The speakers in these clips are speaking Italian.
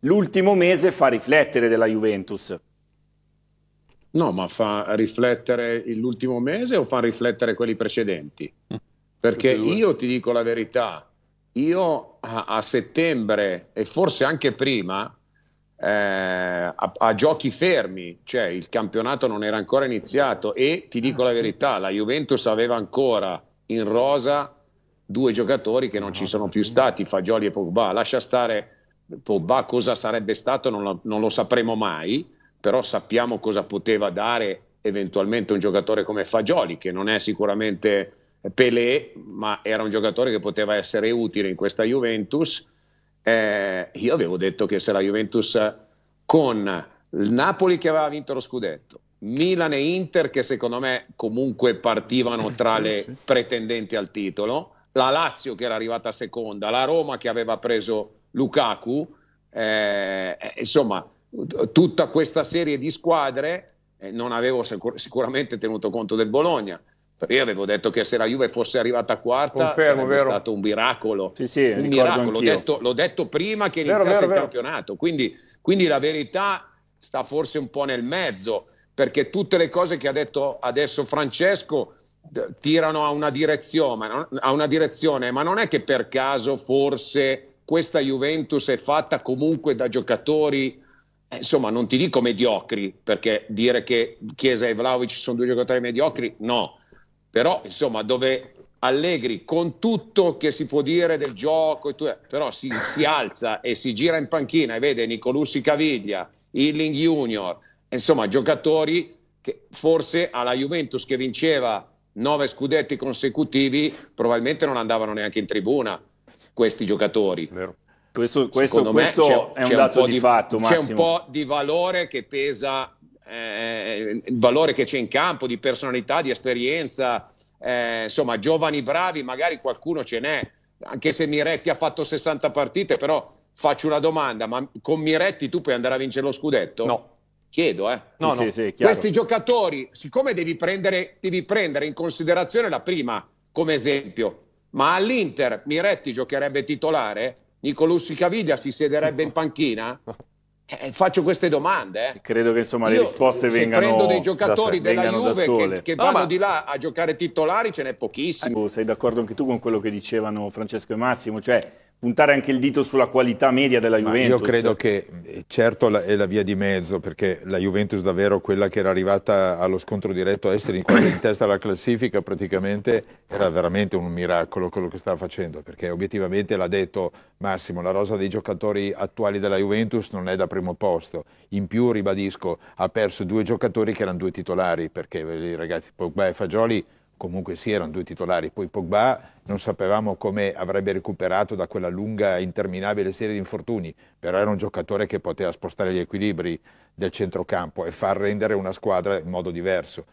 l'ultimo mese fa riflettere della Juventus. No, ma fa riflettere l'ultimo mese o fa riflettere quelli precedenti? Perché io ti dico la verità, io a, a settembre e forse anche prima, eh, a, a, giochi fermi, cioè il campionato non era ancora iniziato e ti ah, dico ah, la sì. verità, la Juventus aveva ancora in rosa due giocatori che non ci ah, sono più stati, Fagioli e Pogba, lascia stare Pogba cosa sarebbe stato non lo, non lo, sapremo mai, però sappiamo cosa poteva dare eventualmente un giocatore come Fagioli, che non è sicuramente Pelé, ma era un giocatore che poteva essere utile in questa Juventus. Eh, io avevo detto che se la Juventus con il Napoli che aveva vinto lo scudetto, Milan e Inter che secondo me comunque partivano eh, tra le pretendenti al titolo, la Lazio che era arrivata seconda, la Roma che aveva preso Lukaku, eh, eh insomma tutta questa serie di squadre, eh, non avevo sicur- sicuramente tenuto conto del Bologna, perché io avevo detto che se la Juve fosse arrivata a quarta Confermo, sarebbe vero. stato un miracolo. Sì, sì, un miracolo. L'ho detto, l'ho detto, prima che iniziasse vero, il campionato. Quindi, quindi, la verità sta forse un po' nel mezzo, perché tutte le cose che ha detto adesso Francesco tirano a una direzione, a una direzione ma non è che per caso forse questa Juventus è fatta comunque da giocatori, eh, insomma, non ti dico mediocri, perché dire che Chiesa e Vlaovic sono due giocatori mediocri, no. Però, insomma, dove Allegri, con tutto che si può dire del gioco, eh, però si, si alza e si gira in panchina e vede Nicolussi Caviglia, Hilling Junior, insomma, giocatori che forse alla Juventus che vinceva nove scudetti consecutivi probabilmente non andavano neanche in tribuna questi giocatori. Vero. Questo, questo, questo c'è, è un dato un di, di, fatto. Massimo. C'è un po' di valore che pesa, eh, il valore che c'è in campo, di personalità, di esperienza. Eh, insomma, giovani bravi, magari qualcuno ce n'è, anche se Miretti ha fatto 60 partite, però faccio una domanda, ma con Miretti tu puoi andare a vincere lo scudetto? No. Chiedo, eh. No, sì, no. Sì, Questi giocatori, siccome devi prendere, devi prendere in considerazione la prima come esempio, ma all'Inter Miretti giocherebbe titolare? Nicolussi Caviglia si siederebbe in panchina? Eh, faccio queste domande. Eh. Credo che insomma, le Io, risposte se vengano. Se prendo dei giocatori della Juve che, che no, vanno ma... di là a giocare titolari, ce n'è pochissimi. Sei d'accordo anche tu con quello che dicevano Francesco e Massimo? Cioè, puntare anche il dito sulla qualità media della Juventus. Ma io credo che eh, certo è la via di mezzo, perché la Juventus davvero quella che era arrivata allo scontro diretto a essere in, in testa alla classifica praticamente era veramente un miracolo quello che stava facendo, perché obiettivamente l'ha detto Massimo, la rosa dei giocatori attuali della Juventus non è da primo posto. In più, ribadisco, ha perso due giocatori che erano due titolari, perché eh, ragazzi, Pogba e Fagioli comunque sì, erano due titolari. Poi Pogba non sapevamo come avrebbe recuperato da quella lunga e interminabile serie di infortuni, però era un giocatore che poteva spostare gli equilibri del centrocampo e far rendere una squadra in modo diverso.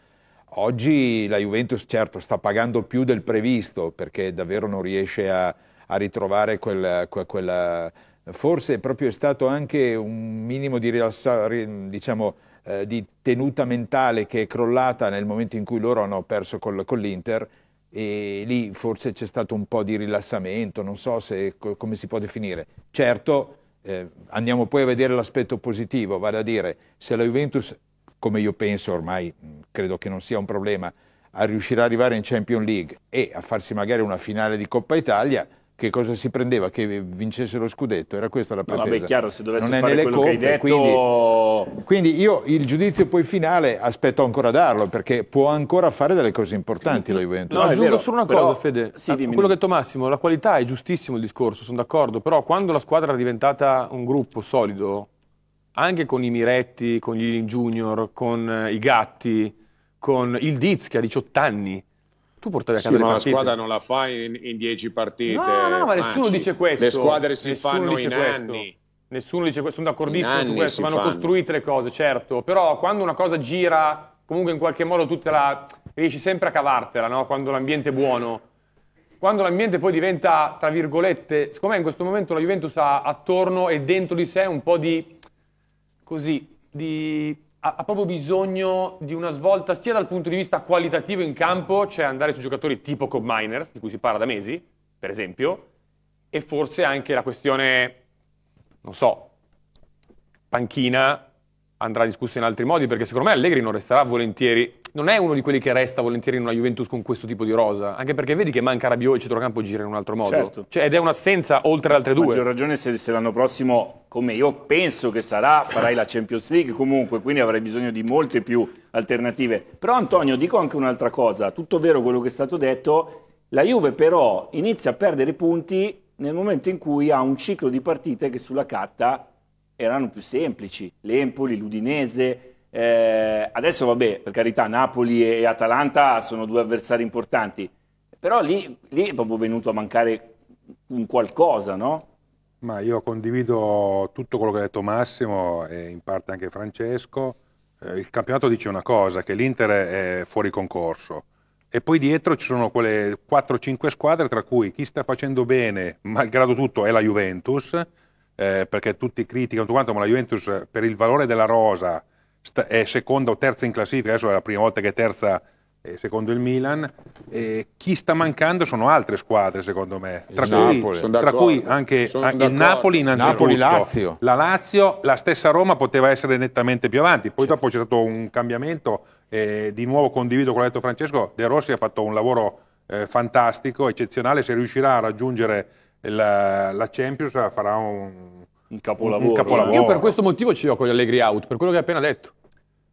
Oggi la Juventus certo sta pagando più del previsto perché davvero non riesce a, a ritrovare quella, quella, Forse proprio è stato anche un minimo di rilassamento, diciamo, eh, di tenuta mentale che è crollata nel momento in cui loro hanno perso col, con l'Inter e lì forse c'è stato un po' di rilassamento, non so se, come si può definire. Certo, eh, andiamo poi a vedere l'aspetto positivo, vale a dire se la Juventus, come io penso ormai, credo che non sia un problema, a riuscire ad arrivare in Champions League e a farsi magari una finale di Coppa Italia, che cosa si prendeva che vincesse lo scudetto era questa la pretesa no, vabbè, chiaro, se dovesse non fare quello coppe, che hai detto quindi, quindi, io il giudizio poi finale aspetto ancora a darlo perché può ancora fare delle cose importanti la Juventus no, aggiungo vero, solo una cosa però, Fede sì, dimmi, quello che ha detto Massimo la qualità è giustissimo il discorso sono d'accordo però quando la squadra è diventata un gruppo solido anche con i Miretti con gli Junior con eh, i Gatti con il Diz che ha 18 anni tu portavi a casa sì, ma la squadra non la fai in, in dieci partite. No, no, no ma nessuno dice questo. Le squadre si nessuno fanno in questo. anni. Nessuno dice questo, sono d'accordissimo su questo, vanno costruite le cose, certo, però quando una cosa gira, comunque in qualche modo tu la, riesci sempre a cavartela, no? quando l'ambiente è buono. Quando l'ambiente poi diventa, tra virgolette, secondo me in questo momento la Juventus ha attorno e dentro di sé un po' di, così, di ha, ha, proprio bisogno di una svolta sia dal punto di vista qualitativo in campo, cioè andare su giocatori tipo Cobb Miners, di cui si parla da mesi, per esempio, e forse anche la questione, non so, panchina andrà discussa in altri modi, perché secondo me Allegri non resterà volentieri non è uno di quelli che resta volentieri in una Juventus con questo tipo di rosa, anche perché vedi che manca Rabiot e il centrocampo gira in un altro modo. Certo. Cioè, ed è un'assenza oltre altre due. Maggior ragione se, se l'anno prossimo, come io penso che sarà, farai la Champions League comunque, quindi avrai bisogno di molte più alternative. Però Antonio, dico anche un'altra cosa, tutto vero quello che è stato detto, la Juve però inizia a perdere punti nel momento in cui ha un ciclo di partite che sulla carta erano più semplici. L'Empoli, l'Udinese, eh, adesso vabbè, per carità, Napoli e Atalanta sono due avversari importanti, però lì, lì è proprio venuto a mancare un qualcosa, no? Ma io condivido tutto quello che ha detto Massimo e in parte anche Francesco. Eh, il campionato dice una cosa, che l'Inter è fuori concorso e poi dietro ci sono quelle 4-5 squadre tra cui chi sta facendo bene, malgrado tutto, è la Juventus, eh, perché tutti criticano tutto quanto, ma la Juventus eh, per il valore della rosa è seconda o terza in classifica, adesso è la prima volta che è terza secondo il Milan. Eh, chi sta mancando sono altre squadre, secondo me, tra, cui, tra cui, anche, anche il Napoli innanzitutto. Napoli, Lazio. La Lazio, la stessa Roma poteva essere nettamente più avanti, poi sì. dopo c'è stato un cambiamento, eh, di nuovo condivido con l'ha Francesco, De Rossi ha fatto un lavoro eh, fantastico, eccezionale, se riuscirà a raggiungere la, la Champions farà un, un, capolavoro, un capolavoro. Io per questo motivo ci ho con gli Allegri out, per quello che hai appena detto.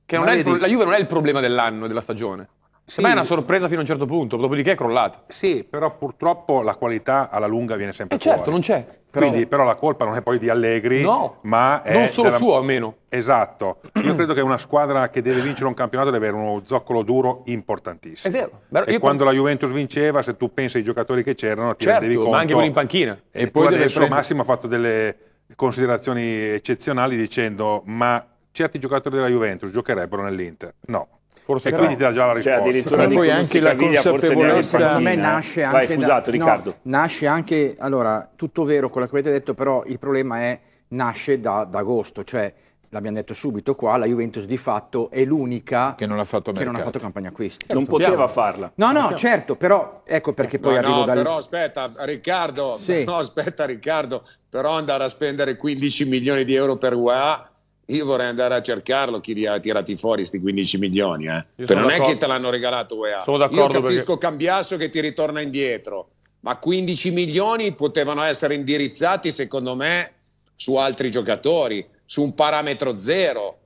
Che non è pro- la Juve non è il problema dell'anno, della stagione. Sì. Ma è una sorpresa fino a un certo punto, dopodiché è crollata. Sì, però purtroppo la qualità alla lunga viene sempre eh certo, fuori. certo, non c'è. Però... Quindi, però la colpa non è poi di Allegri, no, ma è non solo della... suo almeno. Esatto. Io credo che una squadra che deve vincere un campionato deve avere uno zoccolo duro importantissimo. È vero. Però e quando penso... la Juventus vinceva, se tu pensi ai giocatori che c'erano, ti certo, rendevi conto. ma anche quelli in panchina. E, e poi adesso prendere... Massimo ha fatto delle considerazioni eccezionali dicendo ma certi giocatori della Juventus giocherebbero nell'Inter. No. Forse però, quindi ti dà già la cioè, risposta. Cioè, addirittura poi anche la consapevolezza secondo me nasce anche Vai, fusato, da, Riccardo. No, nasce anche allora, tutto vero quello che avete detto, però il problema è nasce da, da agosto, cioè l'abbiamo detto subito qua, la Juventus di fatto è l'unica che non ha fatto, che non ha fatto campagna acquisti. Non certo. poteva farla. No, no, certo, però ecco perché poi no, arrivo no, dalle... però aspetta, Riccardo, sì. no, aspetta Riccardo, però andare a spendere 15 milioni di euro per UEA io vorrei andare a cercarlo chi li ha tirati fuori questi 15 milioni. Eh. Perché non è che te l'hanno regalato UEA. Sono d'accordo. Io capisco perché... Cambiasso che ti ritorna indietro, ma 15 milioni potevano essere indirizzati, secondo me, su altri giocatori, su un parametro zero.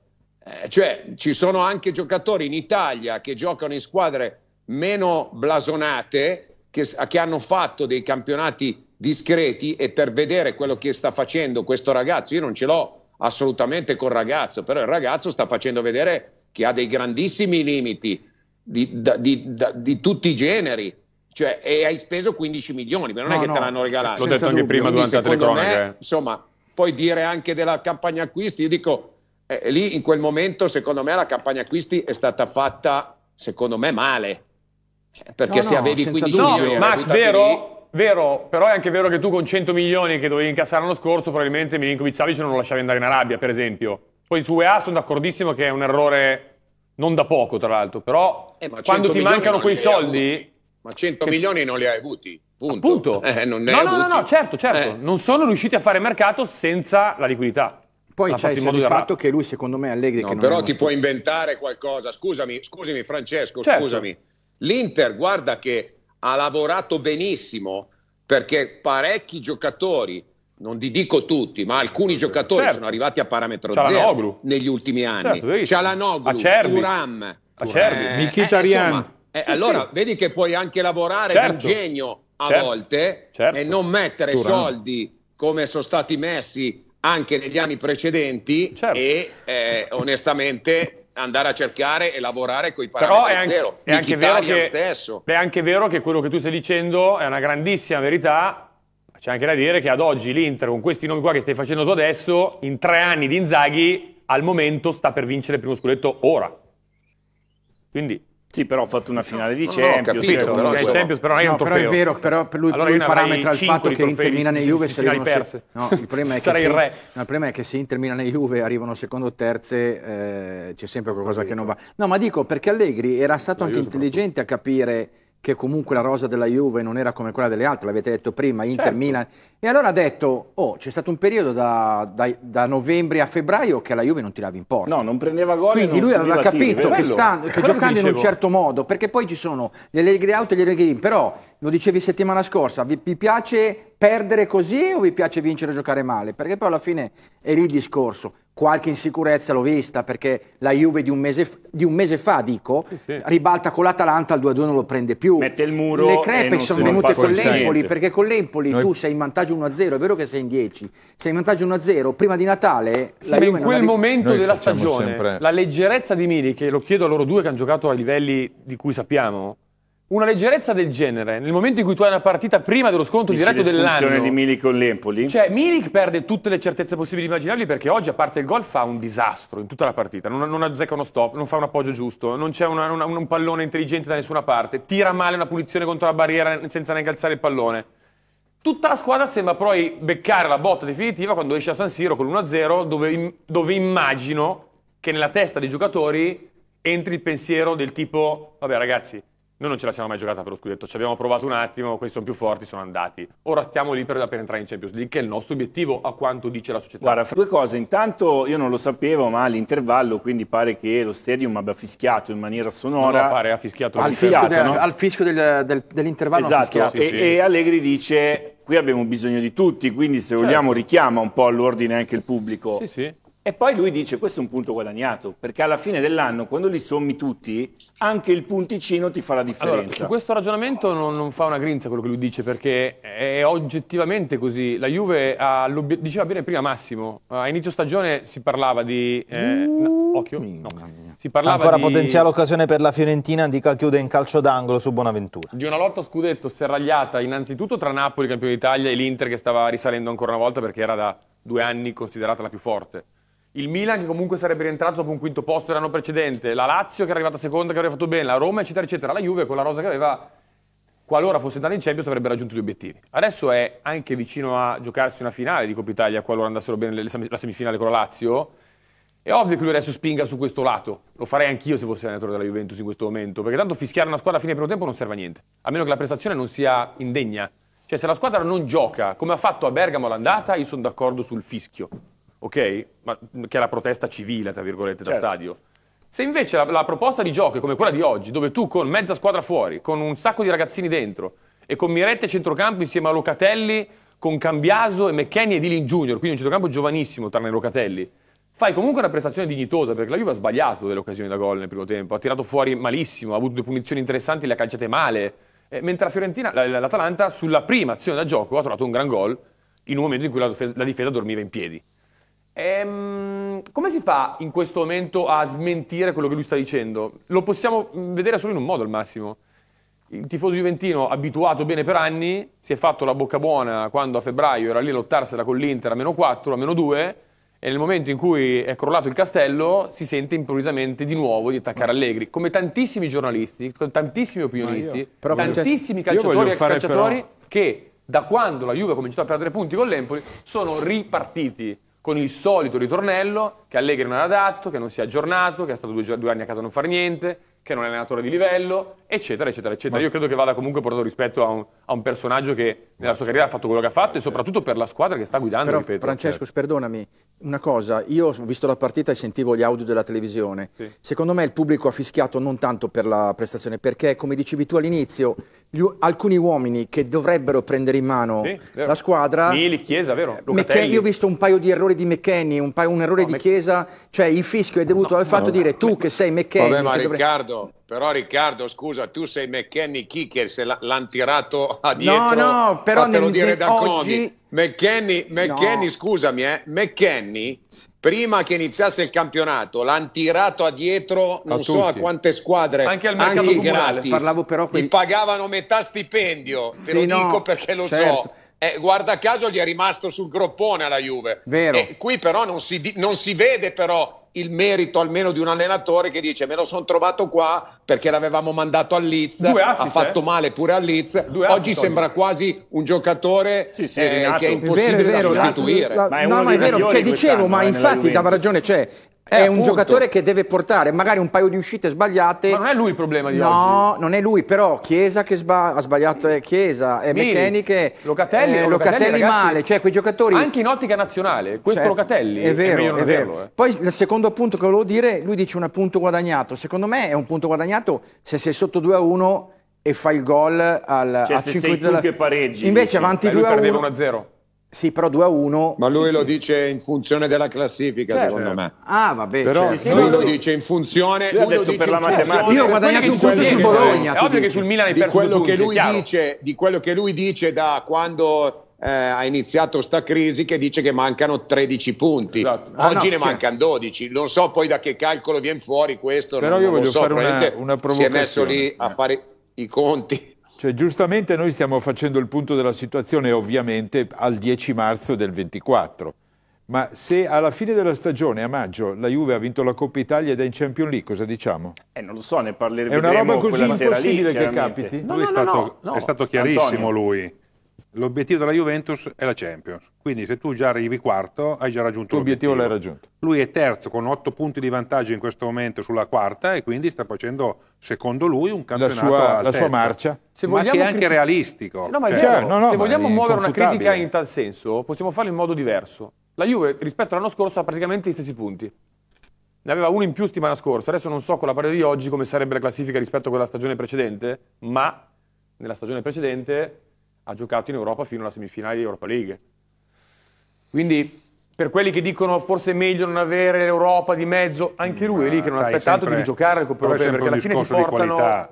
Eh, cioè, ci sono anche giocatori in Italia che giocano in squadre meno blasonate, che, che hanno fatto dei campionati discreti e per vedere quello che sta facendo questo ragazzo, io non ce l'ho assolutamente col ragazzo, però il ragazzo sta facendo vedere che ha dei grandissimi limiti di, di, di, di tutti i generi. Cioè, e hai speso 15 milioni, ma non no, è che no, te l'hanno regalato. L'ho detto anche prima durante le cronache. Me, insomma, puoi dire anche della campagna acquisti, io dico, eh, eh, lì in quel momento, secondo me, la campagna acquisti è stata fatta, secondo me, male. Eh, perché no, se avevi 15 milioni... No, Max, vero? Lì, Vero, però è anche vero che tu con 100 milioni che dovevi incassare l'anno scorso probabilmente Milinkovic Savic non lo lasciavi andare in Arabia, per esempio. Poi su UEA sono d'accordissimo che è un errore non da poco, tra l'altro, però eh, ma quando ti mancano quei soldi... Ma 100 che... milioni non li hai avuti, punto. Appunto. Eh, non no, no, no, no, certo, certo. Eh. Non sono riusciti a fare mercato senza la liquidità. Poi c'è il fatto rap. che lui, secondo me, Allegri... No, che però ti può inventare qualcosa. Scusami, scusami Francesco, certo. scusami. L'Inter, guarda che ha lavorato benissimo perché parecchi giocatori, non ti dico tutti, ma alcuni certo. giocatori certo. sono arrivati a parametro zero negli ultimi anni. Certo, Cialanoglu, Acerbi. Turam, Acerbi. Eh, Mkhitaryan. Eh, insomma, eh, sì, allora sì. vedi che puoi anche lavorare certo. genio a certo. volte certo. e non mettere Turan. soldi come sono stati messi anche negli anni precedenti certo. e eh, onestamente andare a cercare e lavorare con i parametri anche, zero. È anche, che, è anche vero che quello che tu stai dicendo è una grandissima verità, ma c'è anche da dire che ad oggi l'Inter, con questi nomi qua che stai facendo tu adesso, in tre anni di Inzaghi, al momento sta per vincere il primo scudetto ora. Quindi sì, però ho fatto una finale di Champions, no, capito, però, cioè, Champions, però non è un trofeo. Però è vero, però per lui, allora lui parametra il fatto che Inter Milan e Juve se arrivano se... No, il problema è che se... il re. No, il problema è che se Inter Milan e Juve arrivano secondo o terze eh, c'è sempre qualcosa che non va. No, ma dico perché Allegri era stato anche intelligente a capire che comunque la rosa della Juve non era come quella delle altre, l'avete detto prima, Inter, certo. Milan. E allora ha detto, oh, c'è stato un periodo da, da, da, novembre a febbraio che la Juve non tirava in porta. No, non prendeva gol. Quindi lui aveva capito tiri, che, stanno, eh, che giocando dicevo. in un certo modo, perché poi ci sono gli allegri out e gli allegri in, però lo dicevi settimana scorsa, vi, vi, piace perdere così o vi piace vincere e giocare male? Perché poi alla fine è lì il discorso qualche insicurezza l'ho vista perché la Juve di un mese, di un mese fa, dico, sì, sì. ribalta con l'Atalanta, il 2-2 non lo prende più. Mette il muro. Le crepe sono venute con l'Empoli perché con l'Empoli Noi... tu sei in vantaggio 1-0, è vero che sei in 10, sei in vantaggio 1-0, prima di Natale la sì, Juve in quel arriva... momento Noi della stagione sempre... la leggerezza di Mili, che lo chiedo a loro due che hanno giocato ai livelli di cui sappiamo, una leggerezza del genere nel momento in cui tu hai una partita prima dello scontro Dici diretto dell'anno di Milik con l'Empoli cioè Milik perde tutte le certezze possibili e immaginabili perché oggi a parte il gol fa un disastro in tutta la partita non, non azzecca uno stop non fa un appoggio giusto non c'è una, una, un pallone intelligente da nessuna parte tira male una punizione contro la barriera senza neanche alzare il pallone Tutta la squadra sembra poi beccare la botta definitiva quando esce a San Siro con l'1-0 dove, dove immagino che nella testa dei giocatori entri il pensiero del tipo vabbè ragazzi noi non ce la siamo mai giocata per lo scudetto, ci abbiamo provato un attimo, questi sono più forti, sono andati. Ora stiamo lì per, per entrare in Champions League, che è il nostro obiettivo a quanto dice la società. Guarda, due cose, intanto io non lo sapevo, ma all'intervallo quindi pare che lo stadium abbia fischiato in maniera sonora. No, pare ha fischiato. Al, fischiato, no? al fischio del, del, dell'intervallo Esatto, sì, e, sì. e Allegri dice qui abbiamo bisogno di tutti, quindi se certo. vogliamo richiama un po' all'ordine anche il pubblico. Sì, sì. E poi lui dice questo è un punto guadagnato, perché alla fine dell'anno, quando li sommi tutti, anche il punticino ti fa la differenza. Allora, su questo ragionamento non, non, fa una grinza quello che lui dice, perché è oggettivamente così. La Juve, ha diceva bene prima Massimo, a inizio stagione si parlava di... Eh, no, mm. occhio, no. Si parlava Ancora di, potenziale occasione per la Fiorentina, Antica chiude in calcio d'angolo su Bonaventura. Di una lotta scudetto serragliata innanzitutto tra Napoli, campione d'Italia, e l'Inter che stava risalendo ancora una volta perché era da due anni considerata la più forte il Milan che comunque sarebbe rientrato dopo un quinto posto l'anno precedente, la Lazio che era arrivata seconda che avrebbe fatto bene, la Roma eccetera eccetera, la Juve con la rosa che aveva, qualora fosse andata in Champions avrebbe raggiunto gli obiettivi. Adesso è anche vicino a giocarsi una finale di Coppa Italia qualora andassero bene la semifinale con la Lazio, è ovvio che lui adesso spinga su questo lato, lo farei anch'io se fossi allenatore della Juventus in questo momento, perché tanto fischiare una squadra a fine primo tempo non serve a niente, a meno che la prestazione non sia indegna. Cioè se la squadra non gioca come ha fatto a Bergamo l'andata, io sono d'accordo sul fischio ok? Ma, mm, che è la protesta civile, tra virgolette, certo. da stadio. Se invece la, la, proposta di gioco è come quella di oggi, dove tu con mezza squadra fuori, con un sacco di ragazzini dentro e con Miretti a centrocampo insieme a Locatelli, con Cambiaso e McKenny e Dilin Junior, quindi un centrocampo giovanissimo tranne Locatelli, fai comunque una prestazione dignitosa perché la Juve ha sbagliato delle occasioni da gol nel primo tempo, ha tirato fuori malissimo, ha avuto due punizioni interessanti, le ha calciate male, eh, mentre la Fiorentina, l'Atalanta sulla prima azione da gioco ha trovato un gran gol in un momento in cui la difesa, la difesa dormiva in piedi. Ehm, come si fa in questo momento a smentire quello che lui sta dicendo? Lo possiamo mm, vedere solo in un modo al massimo. Il tifoso juventino, abituato bene per anni, si è fatto la bocca buona quando a febbraio era lì a lottarsela con l'Inter a meno 4, a meno 2, e nel momento in cui è crollato il castello si sente improvvisamente di nuovo di attaccare Allegri, come tantissimi giornalisti, tantissimi opinionisti, io, però, tantissimi calciatori e ex calciatori però... che da quando la Juve ha cominciato a perdere punti con l'Empoli sono ripartiti con il solito ritornello che Allegri non ha adatto, che non si è aggiornato, che è stato due, due anni a casa a non far niente, che non è allenatore di livello, eccetera, eccetera, eccetera. Ma... Io credo che vada comunque portato rispetto a un, a un personaggio che nella sua carriera ha fatto quello che ha fatto e soprattutto per la squadra che sta guidando. Però, ripeto, Francesco, certo. perdonami, una cosa, io ho visto la partita e sentivo gli audio della televisione. Sì. Secondo me il pubblico ha fischiato non tanto per la prestazione, perché come dicevi tu all'inizio, gli, alcuni uomini che dovrebbero prendere in mano sì, la squadra. Mili, Chiesa, vero? Eh, McKen- io ho visto un paio di errori di McKenny, un, paio, un errore no, di Mc... Chiesa, cioè il fischio è dovuto no, al fatto no, di dire tu che sei McKenny. Vabbè, ma Riccardo, dovrebbe... però Riccardo, scusa, tu sei McKenny Kicker, se l'hanno tirato a dietro. No, no, però nel, dire da oggi... McKenny, McKenny scusami, eh, McKenny prima che iniziasse il campionato l'hanno tirato a dietro non a so a quante squadre anche al mercato anche comunale. gratis Parlavo però quelli... gli pagavano metà stipendio sì, te lo no, dico perché lo certo. so eh, guarda caso gli è rimasto sul groppone alla Juve. Vero. E eh, qui però non si, non si vede però il merito almeno di un allenatore che dice me lo sono trovato qua perché l'avevamo mandato a Leeds, assist, ha fatto eh? male pure a Leeds, Due oggi sembra quasi un giocatore sì, sì, eh, che è impossibile è vero, è vero, da sostituire. La, ma no, ma è vero, cioè, dicevo, ma eh, infatti dava ragione, cioè, eh, è eh, un appunto. giocatore che deve portare magari un paio di uscite sbagliate. Ma non è lui il problema di no, oggi. No, non è lui, però Chiesa che sba- ha sbagliato è eh, Chiesa, è eh, Miri, Meccaniche, Locatelli, eh, Locatelli, Locatelli male, cioè quei giocatori... Anche in ottica nazionale, questo cioè, Locatelli è vero, è, è vero. Averlo, eh. Poi il secondo punto che volevo dire, lui dice un punto guadagnato. Secondo me è un punto guadagnato se sei sotto 2 a 1 e fai il gol al, cioè, a 5 della... che pareggi. Invece dici. avanti 2 a 1... 1 a 0. Sì, però 2 a 1. Ma lui sì, lo sì. dice in funzione della classifica, certo. secondo me. Ah, vabbè. Però cioè, sì, lui, lui, lo dice in funzione. Lui, lui detto per la matematica. Io ho guadagnato un punto su Bologna. È ovvio che sul Milan hai perso quello che lui dice, Di quello che lui dice da quando eh, ha iniziato sta crisi che dice che mancano 13 punti. Esatto. Ah, Oggi no, ne cioè... mancano 12. Non so poi da che calcolo viene fuori questo. Però io voglio so. fare una, una provocazione. Si è messo lì a fare i conti cioè, giustamente noi stiamo facendo il punto della situazione ovviamente al 10 marzo del 24, ma se alla fine della stagione, a maggio, la Juve ha vinto la Coppa Italia ed è in Champions League, cosa diciamo? Eh, non lo so, ne parleremo È una roba così impossibile lì, che capiti? No, no, no, è, stato, è stato chiarissimo Antonio. lui l'obiettivo della Juventus è la Champions. Quindi se tu già arrivi quarto, hai già raggiunto l'obiettivo. l'hai raggiunto. Lui è terzo con otto punti di vantaggio in questo momento sulla quarta e quindi sta facendo, secondo lui, un campionato La sua, la sua marcia. Se ma che è anche realistico. No, cioè, vero, no, no, se vogliamo muovere una critica in tal senso, possiamo farlo in modo diverso. La Juve rispetto all'anno scorso ha praticamente gli stessi punti. Ne aveva uno in più settimana scorsa, adesso non so con la partita di oggi come sarebbe la classifica rispetto a quella stagione precedente, ma nella stagione precedente ha giocato in Europa fino alla semifinale di Europa League. Quindi per quelli che dicono forse è meglio non avere l'Europa di mezzo, anche lui è lì che non ha aspettato di giocare al Coppa Europea perché alla fine ti portano...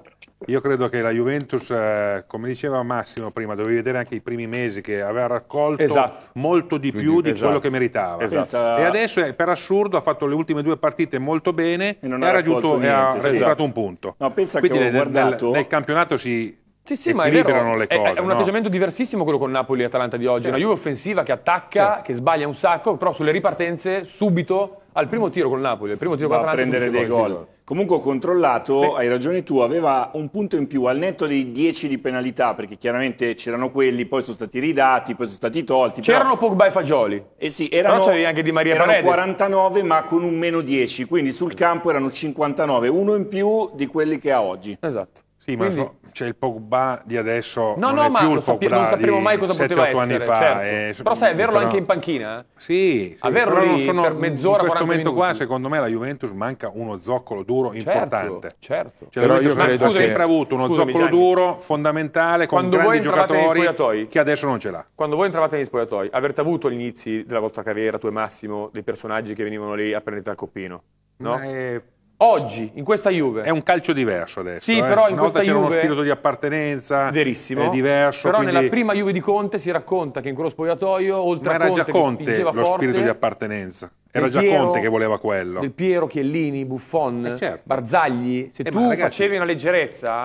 Io credo che la Juventus, eh, come diceva Massimo prima, dovevi vedere anche i primi mesi che aveva raccolto esatto. molto di più Quindi, di esatto. quello che meritava. Esatto. E adesso, eh, per assurdo, ha fatto le ultime due partite molto bene e, non e ha raggiunto niente, e ha recuperato sì. Esatto. un punto. No, pensa Quindi che nel, guardato... nel, nel campionato si sì, sì, ma è vero. le cose. È, è un no? atteggiamento diversissimo quello con Napoli e Atalanta di oggi. Sì. Una certo. Juve offensiva che attacca, sì. Certo. che sbaglia un sacco, però sulle ripartenze subito al primo tiro con Napoli, al primo tiro Va con Atalanta. prendere dei gol. gol. Comunque ho controllato, Beh. hai ragione tu, aveva un punto in più al netto dei 10 di penalità, perché chiaramente c'erano quelli, poi sono stati ridati, poi sono stati tolti. C'erano però... Pogba e Fagioli. Eh sì, erano, però anche Di Maria erano 49 ma con un meno 10, quindi sul campo erano 59, uno in più di quelli che ha oggi. Esatto. Sì, ma Quindi... so, c'è il Pogba di adesso no, no, ma non sapremo mai cosa poteva essere, fa, certo. eh, però sai, averlo però... anche in panchina? Eh? Sì, sì averlo lì sono, per mezz'ora, In questo momento minuti. qua, secondo me, la Juventus manca uno zoccolo duro certo, importante. Certo, certo. Cioè, però io credo ha sempre avuto uno Scusami, zoccolo Gianni. duro, fondamentale, con Quando grandi giocatori che adesso non ce l'ha. Quando voi entravate negli spogliatoi, avete avuto gli inizi della vostra carriera, tu e Massimo, dei personaggi che venivano lì a prendere il coppino? No? Eh, Oggi, in questa Juve. È un calcio diverso adesso. Sì, eh. però in Una questa Juve. c'era uno spirito di appartenenza. Verissimo. È diverso. Però quindi... nella prima Juve di Conte si racconta che in quello spogliatoio, oltre Ma era a Conte, già Conte lo forte, spirito di appartenenza. Era già Piero, Conte che voleva quello. Del Piero, Chiellini, Buffon, eh certo. Barzagli. Se eh tu ragazzi... facevi una leggerezza,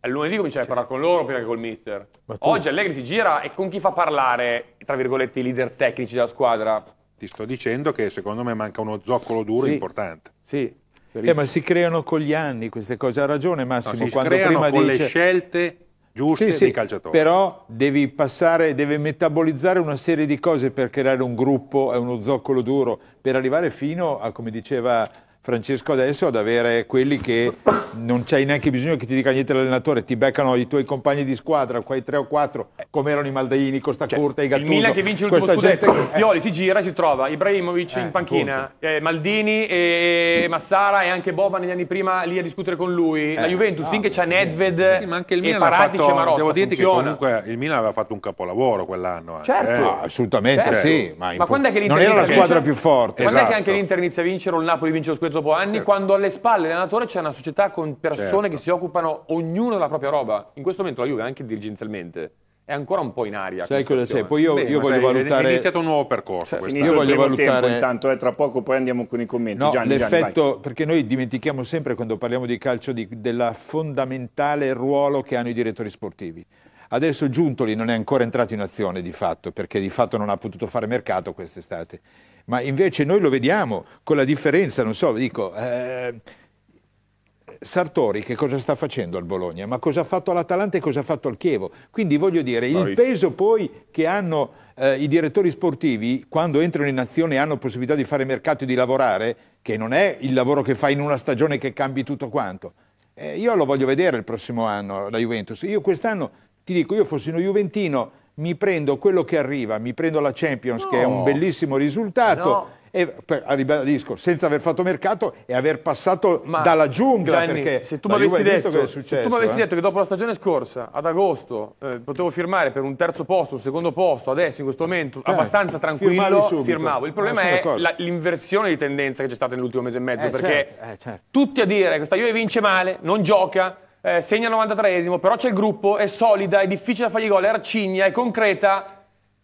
al lunedì cominciavi a parlare con loro prima che col mister. Oggi Allegri si gira e con chi fa parlare, tra virgolette, i leader tecnici della squadra? Ti sto dicendo che secondo me manca uno zoccolo duro sì. importante. Sì, eh, ma si creano con gli anni queste cose, ha ragione Massimo. No, si quando creano prima con dice... le scelte giuste sì, dei sì, calciatori. Però devi passare, devi metabolizzare una serie di cose per creare un gruppo, uno zoccolo duro, per arrivare fino a, come diceva Francesco adesso ad avere quelli che non c'hai neanche bisogno che ti dica niente l'allenatore, ti beccano i tuoi compagni di squadra, quei tre o quattro, eh. come erano i Maldaini, Costa cioè, Corta, i Gattuso. Il Milan che vince l'ultimo scudetto, gente... Eh. Pioli si gira e si trova Ibrahimovic eh, in panchina, eh, Maldini e Massara e anche Boba negli anni prima lì a discutere con lui, la eh, Juventus no, finché c'è Nedved ma anche il Milan e Paratici fatto, e Marotta Devo dirti funziona. che comunque il Milan aveva fatto un capolavoro quell'anno. Certo. No, assolutamente certo. sì. Ma, ma quando è che l'Inter Non era la squadra più forte. Quando esatto. è che anche esatto. l'Inter inizia a vincere o il Napoli vince lo scudetto dopo anni, certo. quando alle spalle dell'allenatore c'è una società con persone certo. che si occupano ognuno della propria roba. In questo momento la Juve, anche dirigenzialmente, è ancora un po' in aria. Sai cosa c'è? Poi io, Beh, io voglio sei, valutare. È iniziato un nuovo percorso. Cioè, io voglio valutare. Tempo, intanto, eh, tra poco poi andiamo con i commenti. No, Gianni, l'effetto, perché noi dimentichiamo sempre quando parliamo di calcio del fondamentale ruolo che hanno i direttori sportivi. Adesso Giuntoli non è ancora entrato in azione di fatto, perché di fatto non ha potuto fare mercato quest'estate. Ma invece noi lo vediamo con la differenza, non so, dico... Eh, Sartori che cosa sta facendo al Bologna, ma cosa ha fatto all'Atalanta e cosa ha fatto al Chievo. Quindi voglio dire, il peso poi che hanno eh, i direttori sportivi quando entrano in azione e hanno possibilità di fare mercato e di lavorare, che non è il lavoro che fai in una stagione che cambi tutto quanto. Eh, io lo voglio vedere il prossimo anno la Juventus. Io quest'anno ti dico, io fossi uno Juventino, mi prendo quello che arriva, mi prendo la Champions, no. che è un bellissimo risultato. No. E ah, ribadisco, senza aver fatto mercato e aver passato Ma, dalla giungla Gianni, perché se tu mi avessi, detto, successo, tu avessi eh? detto che dopo la stagione scorsa ad agosto eh, potevo firmare per un terzo posto, un secondo posto, adesso in questo momento certo, abbastanza tranquillo firmavo. Il problema è l'inversione di tendenza che c'è stata nell'ultimo mese e mezzo eh, perché certo, eh, certo. tutti a dire questa Juve vince male, non gioca eh, segna al 93esimo, però c'è il gruppo, è solida, è difficile da fargli gol, è arcigna, è concreta.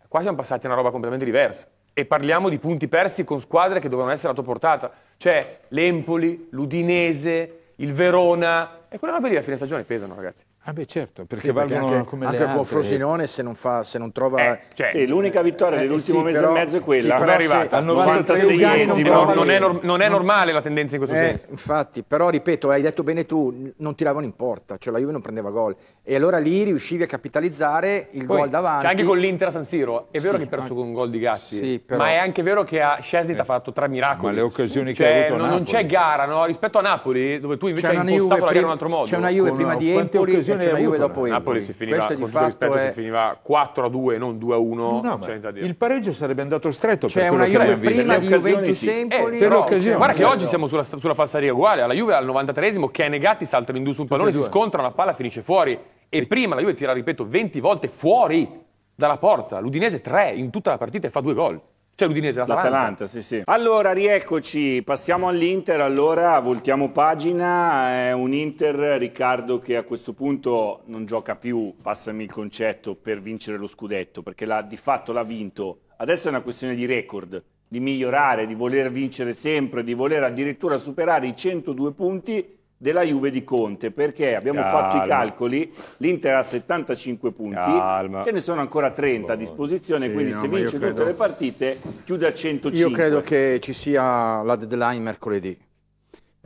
Qua siamo passati a una roba completamente diversa. E parliamo di punti persi con squadre che dovevano essere a tua portata. Cioè l'Empoli, l'Udinese, il Verona. E quella roba lì a fine stagione pesano, ragazzi. Ah beh certo, perché sì, valgono perché anche, come anche le Anche con Frosinone se non, fa, se non trova... Eh, cioè, sì, l'unica vittoria eh, dell'ultimo sì, mese però, e mezzo è quella. Sì, non è arrivata, al 96esimo, non, non, è, nor non è normale la tendenza in questo eh, senso. Infatti, però ripeto, hai detto bene tu, non tiravano in porta, cioè la Juve non prendeva gol. E allora lì riuscivi a capitalizzare il Poi, gol davanti. Cioè, anche con l'Inter a San Siro, è vero che ha perso con un gol di Gatti, però... ma è anche vero che a Scesnit ha eh, fatto tre miracoli. Ma le occasioni cioè, che ha avuto Non c'è gara, no? rispetto a Napoli, dove tu invece hai impostato la gara in un altro modo. C'è una Juve oh, prima di Empoli occasione cioè, Juve dopo Napoli si finiva, con tutto rispetto, è... si finiva 4 a 2, non 2 a 1. No, no, il pareggio sarebbe andato stretto. C'è cioè, una Juve prima di Juventus sì. Empoli. Eh, però, però, guarda che oggi siamo sulla, sulla falsariga uguale. Alla Juve al 93esimo che è negati saltano in due sul pallone, si scontra, la palla finisce fuori. E prima la Juve tira, ripeto, 20 volte fuori dalla porta. L'Udinese 3 in tutta la partita e fa due gol. Cioè l'Udinese, l'Atalanta. L'Atalanta, sì, sì. Allora, rieccoci, passiamo all'Inter, allora voltiamo pagina, è un Inter, Riccardo, che a questo punto non gioca più, passami il concetto, per vincere lo scudetto, perché di fatto l'ha vinto. Adesso è una questione di record, di migliorare, di voler vincere sempre, di voler addirittura superare i 102 punti della Juve di Conte perché abbiamo Calma. fatto i calcoli l'Inter ha 75 punti Calma. ce ne sono ancora 30 a boh, disposizione sì, quindi no, se vince credo... tutte le partite chiude a 105 io credo che ci sia la deadline mercoledì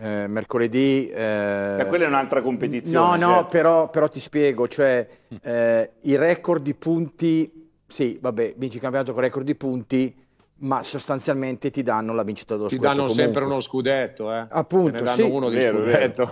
eh, mercoledì eh... quella è un'altra competizione no cioè... no certo. però, però, ti spiego cioè eh, i record di punti sì vabbè vinci il campionato con record di punti ma sostanzialmente ti danno la vincita dello ti scudetto. Ti danno comunque. sempre uno scudetto, eh? Appunto, te ne danno uno di vero, scudetto.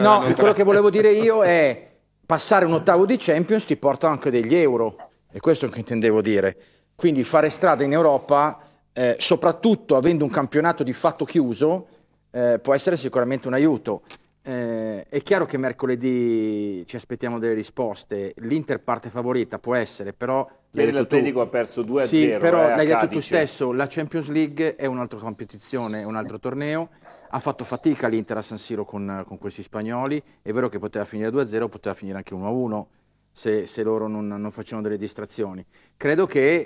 no, quello che volevo dire io è passare un ottavo di Champions ti porta anche degli euro, e questo è che intendevo dire. Quindi fare strada in Europa, eh, soprattutto avendo un campionato di fatto chiuso, eh, può essere sicuramente un aiuto. Eh, è chiaro che mercoledì ci aspettiamo delle risposte. L'Inter parte favorita, può essere, però... Ieri l'Atletico ha perso 2-0. Sì, però eh, l'hai detto tu stesso, la Champions League è un'altra competizione, è un altro torneo. Ha fatto fatica l'Inter a San Siro con, con, questi spagnoli. È vero che poteva finire 2-0, poteva finire anche 1-1. Se, se, loro non, non, facevano delle distrazioni. Credo che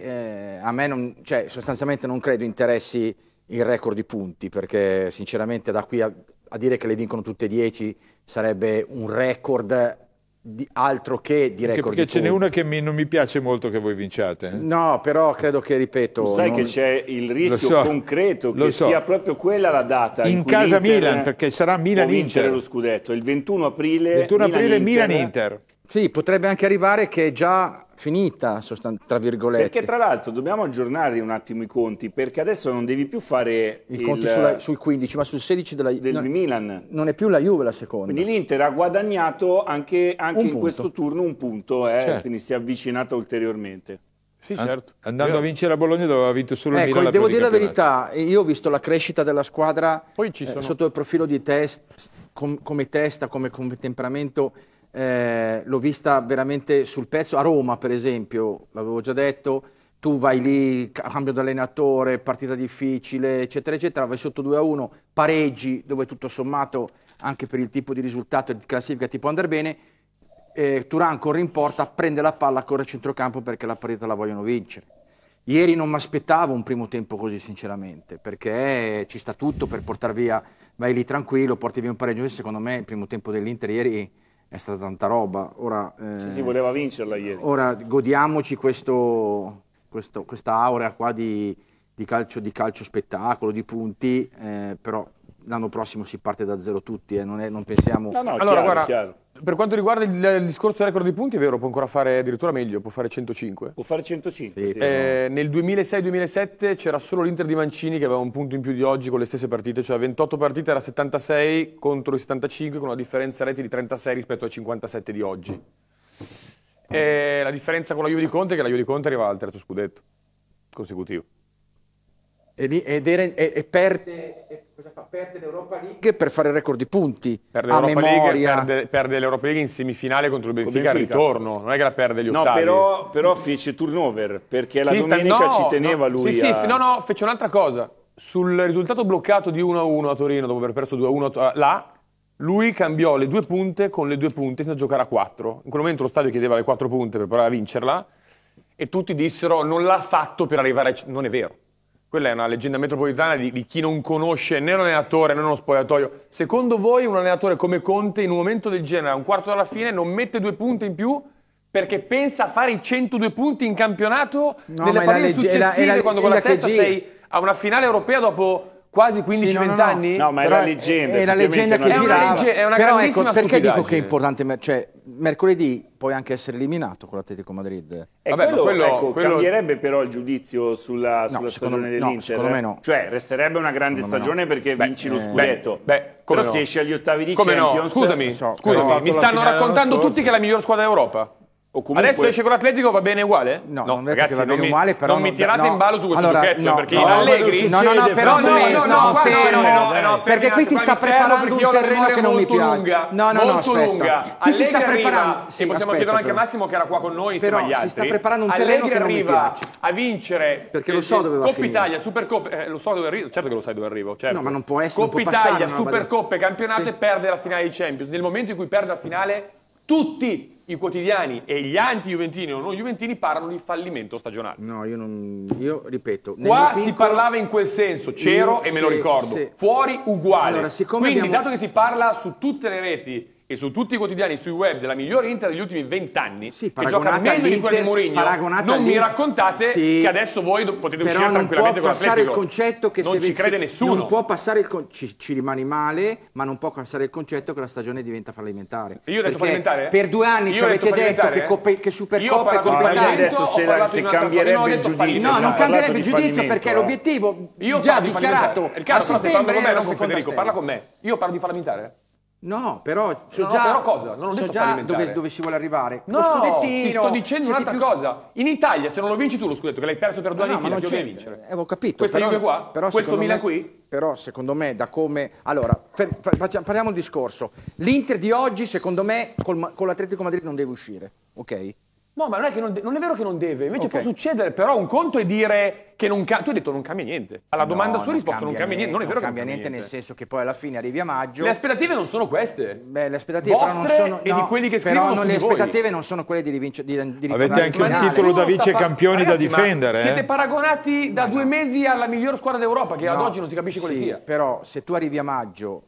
eh, a me non, cioè, sostanzialmente non credo interessi il record di punti, perché sinceramente da qui a, a dire che le vincono tutte e 10 sarebbe un record di altro che di record. Perché, perché ce n'è una che mi, non mi piace molto che voi vinciate. Eh? No, però credo che, ripeto... sai non... che c'è il rischio so, concreto che so. sia proprio quella la data. In, in casa Milan, perché sarà milan vincere lo scudetto, il 21 aprile 21 aprile Milan-Inter. sì, potrebbe anche arrivare che già finita, tra virgolette. Perché tra l'altro dobbiamo aggiornare un attimo i conti, perché adesso non devi più fare... I il... conti sulla, sul 15, ma sul 16 della, del non, Milan. Non è più la Juve la seconda. Quindi l'Inter ha guadagnato anche, anche in questo turno un punto, eh, certo. quindi si è avvicinata ulteriormente. Sì, certo. Andando io... a vincere a Bologna dove aveva vinto solo il ecco, Milan. Devo dire la verità, io ho visto la crescita della squadra eh, sono... eh, sotto il profilo di test, com, come testa, come, come temperamento eh, l'ho vista veramente sul pezzo, a Roma per esempio, l'avevo già detto, tu vai lì, cambio d'allenatore, partita difficile, eccetera, eccetera, vai sotto 2-1, pareggi, dove tutto sommato, anche per il tipo di risultato e di classifica ti può andare bene, eh, Turan corre in porta, prende la palla, corre a centrocampo perché la partita la vogliono vincere. Ieri non mi aspettavo un primo tempo così, sinceramente, perché ci sta tutto per portare via, vai lì tranquillo, porti via un pareggio, secondo me il primo tempo dell'Inter ieri è stata tanta roba. Ora, eh, Ci si voleva vincerla ieri. Ora godiamoci questo, questo, questa aurea qua di, di, calcio, di calcio spettacolo, di punti, eh, però l'anno prossimo si parte da zero tutti, eh, non, è, non, pensiamo... No, no, allora, chiaro, guarda, chiaro. per quanto riguarda il, il, discorso record di punti, è vero, può ancora fare addirittura meglio, può fare 105. Può fare 105, sì. Sì, eh, Nel 2006-2007 c'era solo l'Inter di Mancini che aveva un punto in più di oggi con le stesse partite, cioè 28 partite era 76 contro i 75 con una differenza reti di 36 rispetto ai 57 di oggi. E eh, la differenza con la Juve di Conte è che la Juve di Conte arriva al terzo scudetto consecutivo e, lì, ed era, e, e perde, e, perde l'Europa League per fare il record di punti perde a memoria. League, perde, perde l'Europa League in semifinale contro il Benfica, al ritorno non è che la perde gli ottavi no però, però fece turnover perché la domenica no, ci teneva no, lui sì, a... sì, no no fece un'altra cosa sul risultato bloccato di 1-1 a Torino dopo aver perso 2-1 là lui cambiò le due punte con le due punte senza giocare a 4 in quel momento lo stadio chiedeva le 4 punte per provare a vincerla e tutti dissero non l'ha fatto per arrivare a... non è vero quella è una leggenda metropolitana di, di chi non conosce né un allenatore né uno spogliatoio. Secondo voi un allenatore come Conte in un momento del genere, a un quarto dalla fine, non mette due punti in più perché pensa a fare i 102 punti in campionato no, nelle partite legge- successive la, la, quando con la testa sei a una finale europea dopo quasi 15-20 sì, no, no, no. anni? No, ma è la leggenda. È, la leggenda che è Una legge, è una Però ecco, perché dico che è importante? Cioè, mercoledì puoi anche essere eliminato con l'Atletico Madrid. E eh, Vabbè, quello, quello, ecco, quello, cambierebbe però il giudizio sulla, sulla no, stagione dell'Inter? No, secondo me eh? no. Cioè, resterebbe una grande secondo stagione perché beh, vinci lo eh, scudetto. Beh, beh come però no? se esci agli ottavi di come Champions... No? Scusami, so, scusami mi stanno raccontando tutti che è la miglior squadra d'Europa. Comunque... Adesso esce con l'Atletico va bene uguale? No, no non ragazzi, va bene non uguale, mi, però non, mi tirate no, in ballo su questo allora, giochetto no, perché no, in Allegri No, no, no, però no, no, no, fermo, no, no, eh. perché qui ti sta preparando un terreno che non mi piace. Lunga, no, no, no, aspetta. Lunga. Qui si sta preparando Sì, possiamo chiedere anche a Massimo che era qua con noi insieme agli altri. si sta preparando un terreno che non mi piace. a vincere Perché lo so dove va Coppa Italia, Supercoppa, eh, lo so dove arrivo, certo che lo sai dove arrivo, certo. No, ma non può essere Coppa Italia, Supercoppa, campionato e perde la finale di Champions. Nel momento in cui perde la finale tutti i quotidiani e gli anti-juventini o non juventini parlano di fallimento stagionale. No, io non. Io ripeto. Qua piccolo, si parlava in quel senso, c'ero io, e me sì, lo ricordo. Sì. Fuori uguale. Allora, Quindi, abbiamo... dato che si parla su tutte le reti che su tutti i quotidiani sui web della migliore Inter degli ultimi vent'anni sì, che gioca meglio di quella di Mourinho non mi raccontate sì, che adesso voi potete uscire tranquillamente con l'Atletico il non se ci crede nessuno non può passare il con- ci, ci rimane male ma non può passare il concetto che la stagione diventa fallimentare io ho detto fallimentare? per due anni ci avete detto, che, coppe- che Supercoppa è completamente ho detto se, la, se cambierebbe il giudizio no, non cambierebbe il giudizio perché l'obiettivo già dichiarato a settembre parla con me io parlo di fallimentare No, però so no, già, però cosa? Non ho so già dove, dove, si vuole arrivare. No, ti sto dicendo un'altra più... cosa. In Italia, se non lo vinci tu lo scudetto, che l'hai perso per due no, anni no, fila, chi vincere? Eh, ho capito. Questa però, Juve qua, però, questo Milan qui. Però, secondo me, da come... Allora, parliamo un discorso. L'Inter di oggi, secondo me, col, con l'Atletico Madrid non deve uscire, ok? No, ma non è, non, non è, vero che non deve, invece okay. può succedere, però un conto è dire che non cambia, tu hai detto non cambia niente, alla domanda no, sua risposta non cambia niente, non è vero non cambia niente, niente. nel senso che poi alla fine arrivi a maggio. Le aspettative non sono queste. Beh, le aspettative però non sono e no, di quelli che scrivono però non, le aspettative voi. non sono quelle di, rivinci, di, di Avete anche un titolo da vice campioni Ragazzi, da difendere. Eh? Siete paragonati da due mesi alla miglior squadra d'Europa che no, ad oggi non si capisce quale sì, sia. però se tu arrivi a maggio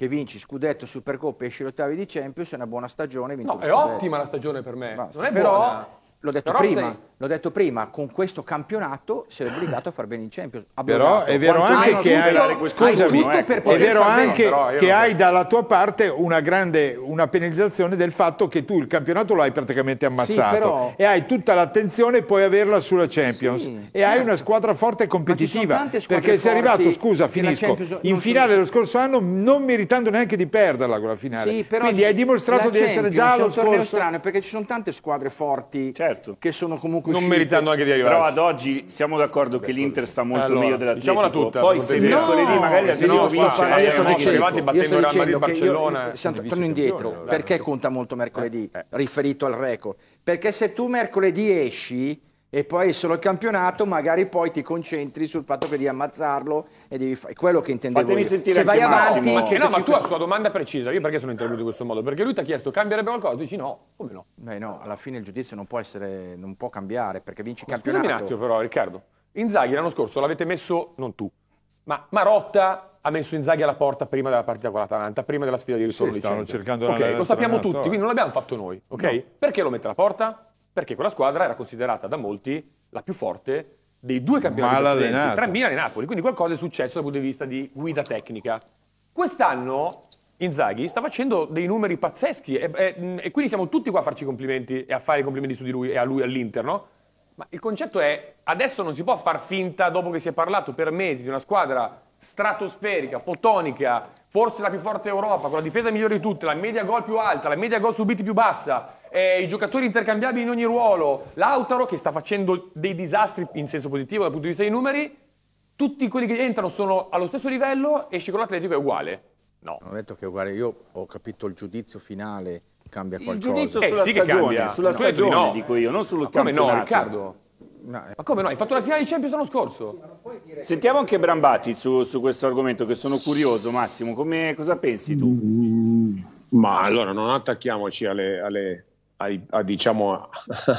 che vinci scudetto, supercoppa, e esci l'ottavi di Champions, è una buona stagione. no, è ottima la stagione per me. Basta. Non è però, buona. L'ho detto però prima. Sei l'ho detto prima, con questo campionato sei obbligato a far bene in Champions. Però è vero anche che hai, scusami, eh, hai ecco. è vero anche che hai dalla tua parte una grande una penalizzazione del fatto che tu il campionato l'hai praticamente ammazzato sì, però... e hai tutta l'attenzione e puoi averla sulla Champions sì, e certo. hai una squadra forte e competitiva perché sei arrivato, scusa, finisco, in finale lo scorso anno non meritando neanche di perderla quella finale. Sì, però Quindi hai dimostrato di essere già lo scorso. È un torneo strano perché ci sono tante squadre forti certo. che sono comunque uscite. Non meritando anche di arrivare. Però ad oggi siamo d'accordo che l'Inter sta molto allora, meglio della Diciamola tutta. Poi se mercoledì no, magari l'Atletico no, vince, eh, io sto dicendo, io sto dicendo che io, siamo, torno indietro. Perché conta molto mercoledì, eh, eh. riferito al record? Perché se tu mercoledì esci e poi solo il campionato, magari poi ti concentri sul fatto che devi ammazzarlo e devi fare quello che intendevo Fatemi io. Sentire Se vai avanti, ma, eh no, ma tu la sua domanda precisa, io perché sono intervenuto in questo modo? Perché lui ti ha chiesto cambierebbe qualcosa, tu dici no, come no? Beh no, alla fine il giudizio non può essere non può cambiare perché vinci il campionato. Scusami un attimo però Riccardo. Inzaghi l'anno scorso l'avete messo non tu, ma Marotta ha messo Inzaghi alla porta prima della partita con l'Atalanta, prima della sfida di ritorno sì, di cercando okay, Lo sappiamo tutti, quindi non l'abbiamo fatto noi, ok? No. Perché lo mette alla porta? perché quella squadra era considerata da molti la più forte dei due campionati precedenti, tra Milan e Napoli, quindi qualcosa è successo dal punto di vista di guida tecnica. Quest'anno Inzaghi sta facendo dei numeri pazzeschi e, e, e, quindi siamo tutti qua a farci complimenti e a fare i complimenti su di lui e a lui all'Inter, no? Ma il concetto è adesso non si può far finta, dopo che si è parlato per mesi di una squadra stratosferica, fotonica, forse la più forte Europa, con la difesa migliore di tutte, la media gol più alta, la media gol subiti più bassa, eh, i giocatori intercambiabili in ogni ruolo, l'Autaro che sta facendo dei disastri in senso positivo dal punto di vista dei numeri, tutti quelli che entrano sono allo stesso livello e esce con l'Atletico è uguale. No. Non Ho detto che è uguale, io ho capito il giudizio finale cambia qualcosa. Il giudizio eh, sulla eh, sì stagione, sulla no, stagione no. dico io, non sul campionato. Come no, Riccardo? No. Eh. Ma come no? Hai fatto la finale di Champions l'anno scorso. Sentiamo anche Brambati su, su questo argomento che sono curioso Massimo, come, cosa pensi tu? Mm, ma allora non attacchiamoci alle, alle, ai, a, diciamo,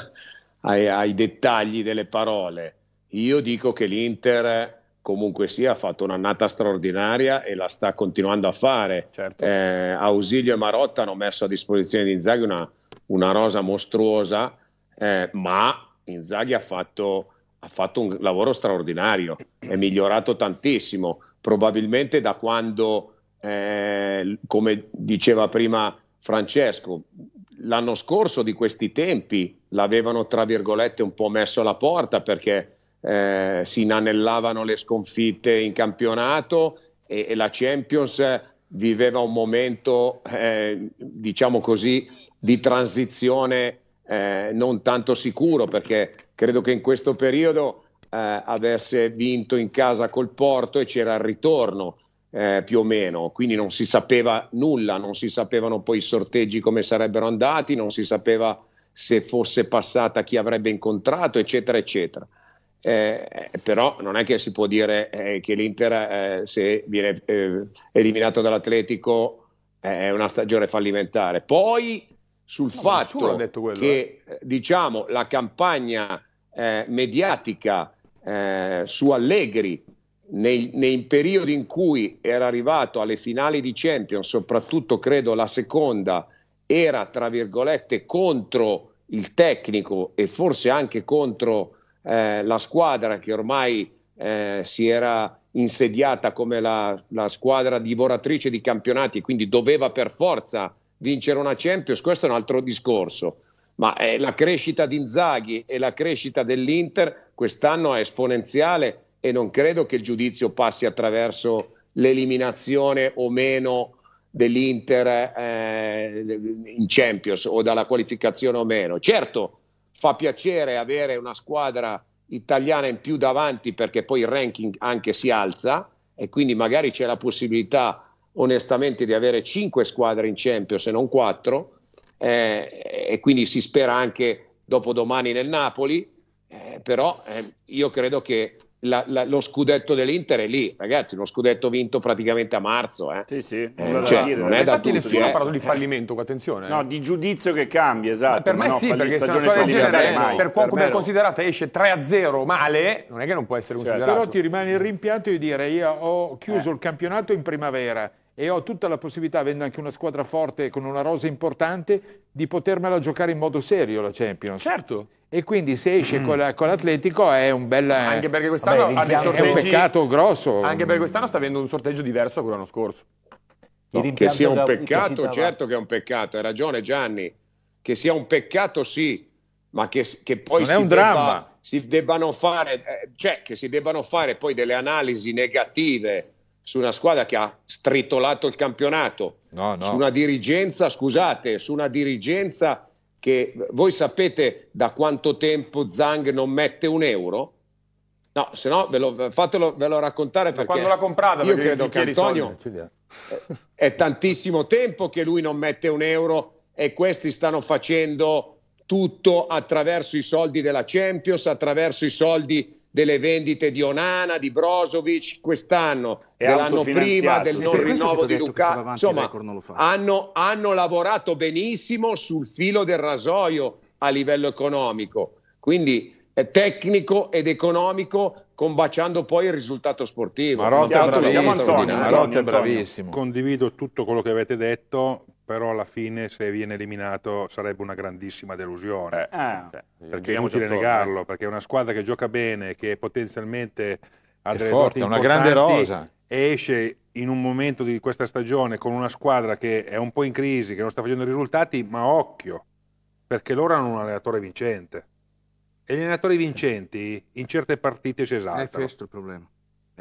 ai, ai dettagli delle parole. Io dico che l'Inter comunque sia ha fatto un'annata straordinaria e la sta continuando a fare. Certo. Eh, Ausilio e Marotta hanno messo a disposizione di Inzaghi una, una rosa mostruosa, eh, ma Inzaghi ha fatto, ha fatto un lavoro straordinario, è migliorato tantissimo, probabilmente da quando, eh, come diceva prima Francesco, l'anno scorso di questi tempi l'avevano tra virgolette un po' messo alla porta perché eh, si inanellavano le sconfitte in campionato e, e la Champions viveva un momento, eh, diciamo così, di transizione eh, non tanto sicuro perché credo che in questo periodo eh, avesse vinto in casa col Porto e c'era il ritorno eh, più o meno, quindi non si sapeva nulla, non si sapevano poi i sorteggi come sarebbero andati, non si sapeva se fosse passata chi avrebbe incontrato, eccetera, eccetera. Eh, però non è che si può dire eh, che l'Inter, eh, se viene eh, eliminato dall'Atletico, eh, è una stagione fallimentare. Poi sul no, fatto quello, che eh. eh. diciamo, la campagna eh, mediatica eh, su Allegri nei, nei, periodi in cui era arrivato alle finali di Champions, soprattutto credo la seconda, era tra virgolette contro il tecnico e forse anche contro eh, la squadra che ormai eh, si era insediata come la, la squadra divoratrice di campionati, e quindi doveva per forza vincere una Champions, questo è un altro discorso. Ma eh, la crescita di Inzaghi e la crescita dell'Inter quest'anno è esponenziale e non credo che il giudizio passi attraverso l'eliminazione o meno dell'Inter eh, in Champions o dalla qualificazione o meno. Certo, fa piacere avere una squadra italiana in più davanti perché poi il ranking anche si alza e quindi magari c'è la possibilità onestamente di avere cinque squadre in Champions se non quattro eh, e quindi si spera anche dopo domani nel Napoli, eh, però eh, io credo che la, la, lo scudetto dell'Inter è lì, ragazzi, lo scudetto vinto praticamente a marzo. Eh. Sì, sì, eh, non, eh, cioè, dire, non è da tutti. Nessuno ha eh. parlato di eh. fallimento, attenzione. No, di giudizio che cambia, esatto. Ma per me ma no, sì, perché se una squadra del per, per come è considerata, esce 3-0 male, non è che non può essere cioè, considerata. Però ti rimane il rimpianto di dire, io ho chiuso eh. il campionato in primavera, e ho tutta la possibilità, avendo anche una squadra forte con una rosa importante, di potermela giocare in modo serio la Champions. Certo. E quindi se esce mm. con, l'Atletico è un bel... Anche perché quest'anno Vabbè, sorteggi, è un peccato grosso. Anche perché quest'anno sta avendo un sorteggio diverso da quello l'anno scorso. No, che sia un peccato, certo che è un peccato, hai ragione Gianni. Che sia un peccato sì, ma che, che poi si, debba, si, debbano fare, eh, cioè che si debbano fare poi delle analisi negative su una squadra che ha stritolato il campionato, no, no. su una dirigenza, scusate, su una dirigenza che voi sapete da quanto tempo Zhang non mette un euro? No, se no ve lo, fatelo, ve lo raccontare perché... Ma quando l'ha comprata? Io credo che Antonio... è tantissimo tempo che lui non mette un euro e questi stanno facendo tutto attraverso i soldi della Champions, attraverso i soldi delle vendite di Onana, di Brozovic quest'anno, è dell'anno prima, del non rinnovo di Luca. Insomma, hanno, hanno lavorato benissimo sul filo del rasoio a livello economico. Quindi tecnico ed economico combaciando poi il risultato sportivo. Marotta è bravissimo, bravissimo. Condivido tutto quello che avete detto, però alla fine se viene eliminato sarebbe una grandissima delusione. Eh, ah. perché è inutile d'accordo. negarlo, perché è una squadra che gioca bene, che potenzialmente ha è delle forte, una grande rosa. E esce in un momento di questa stagione con una squadra che è un po' in crisi, che non sta facendo risultati, ma occhio, perché loro hanno un allenatore vincente. E gli allenatori vincenti in certe partite si esaltano. È questo il problema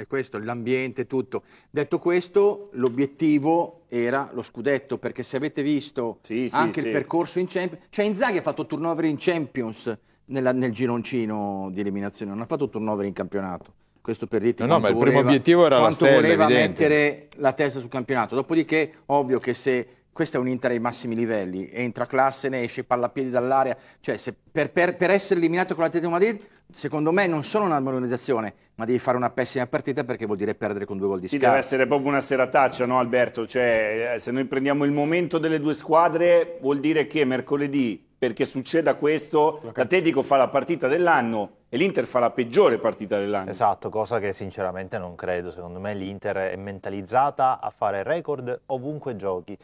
è questo, l'ambiente, tutto. Detto questo, l'obiettivo era lo scudetto, perché se avete visto sì, anche sì, il sì. percorso in Champions, cioè Inzaghi ha fatto turnover in Champions nella, nel gironcino di eliminazione, non ha fatto turnover in campionato. Questo per dirti no, no, ma il voleva, primo obiettivo era quanto la stella, voleva evidente. mettere la testa sul campionato. Dopodiché, ovvio che se questa è un'Inter ai massimi livelli, entra classe, ne esce, palla a piedi dall'area, cioè se per, per, per essere eliminato con l'Atletico Madrid secondo me non solo una modernizzazione, ma devi fare una pessima partita perché vuol dire perdere con due gol di scarto. Sì, deve essere proprio una serataccia, no Alberto? Cioè, eh, se noi prendiamo il momento delle due squadre, vuol dire che mercoledì perché succeda questo, okay. l'Atletico fa la partita dell'anno e l'Inter fa la peggiore partita dell'anno. Esatto, cosa che sinceramente non credo, secondo me l'Inter è mentalizzata a fare record ovunque giochi.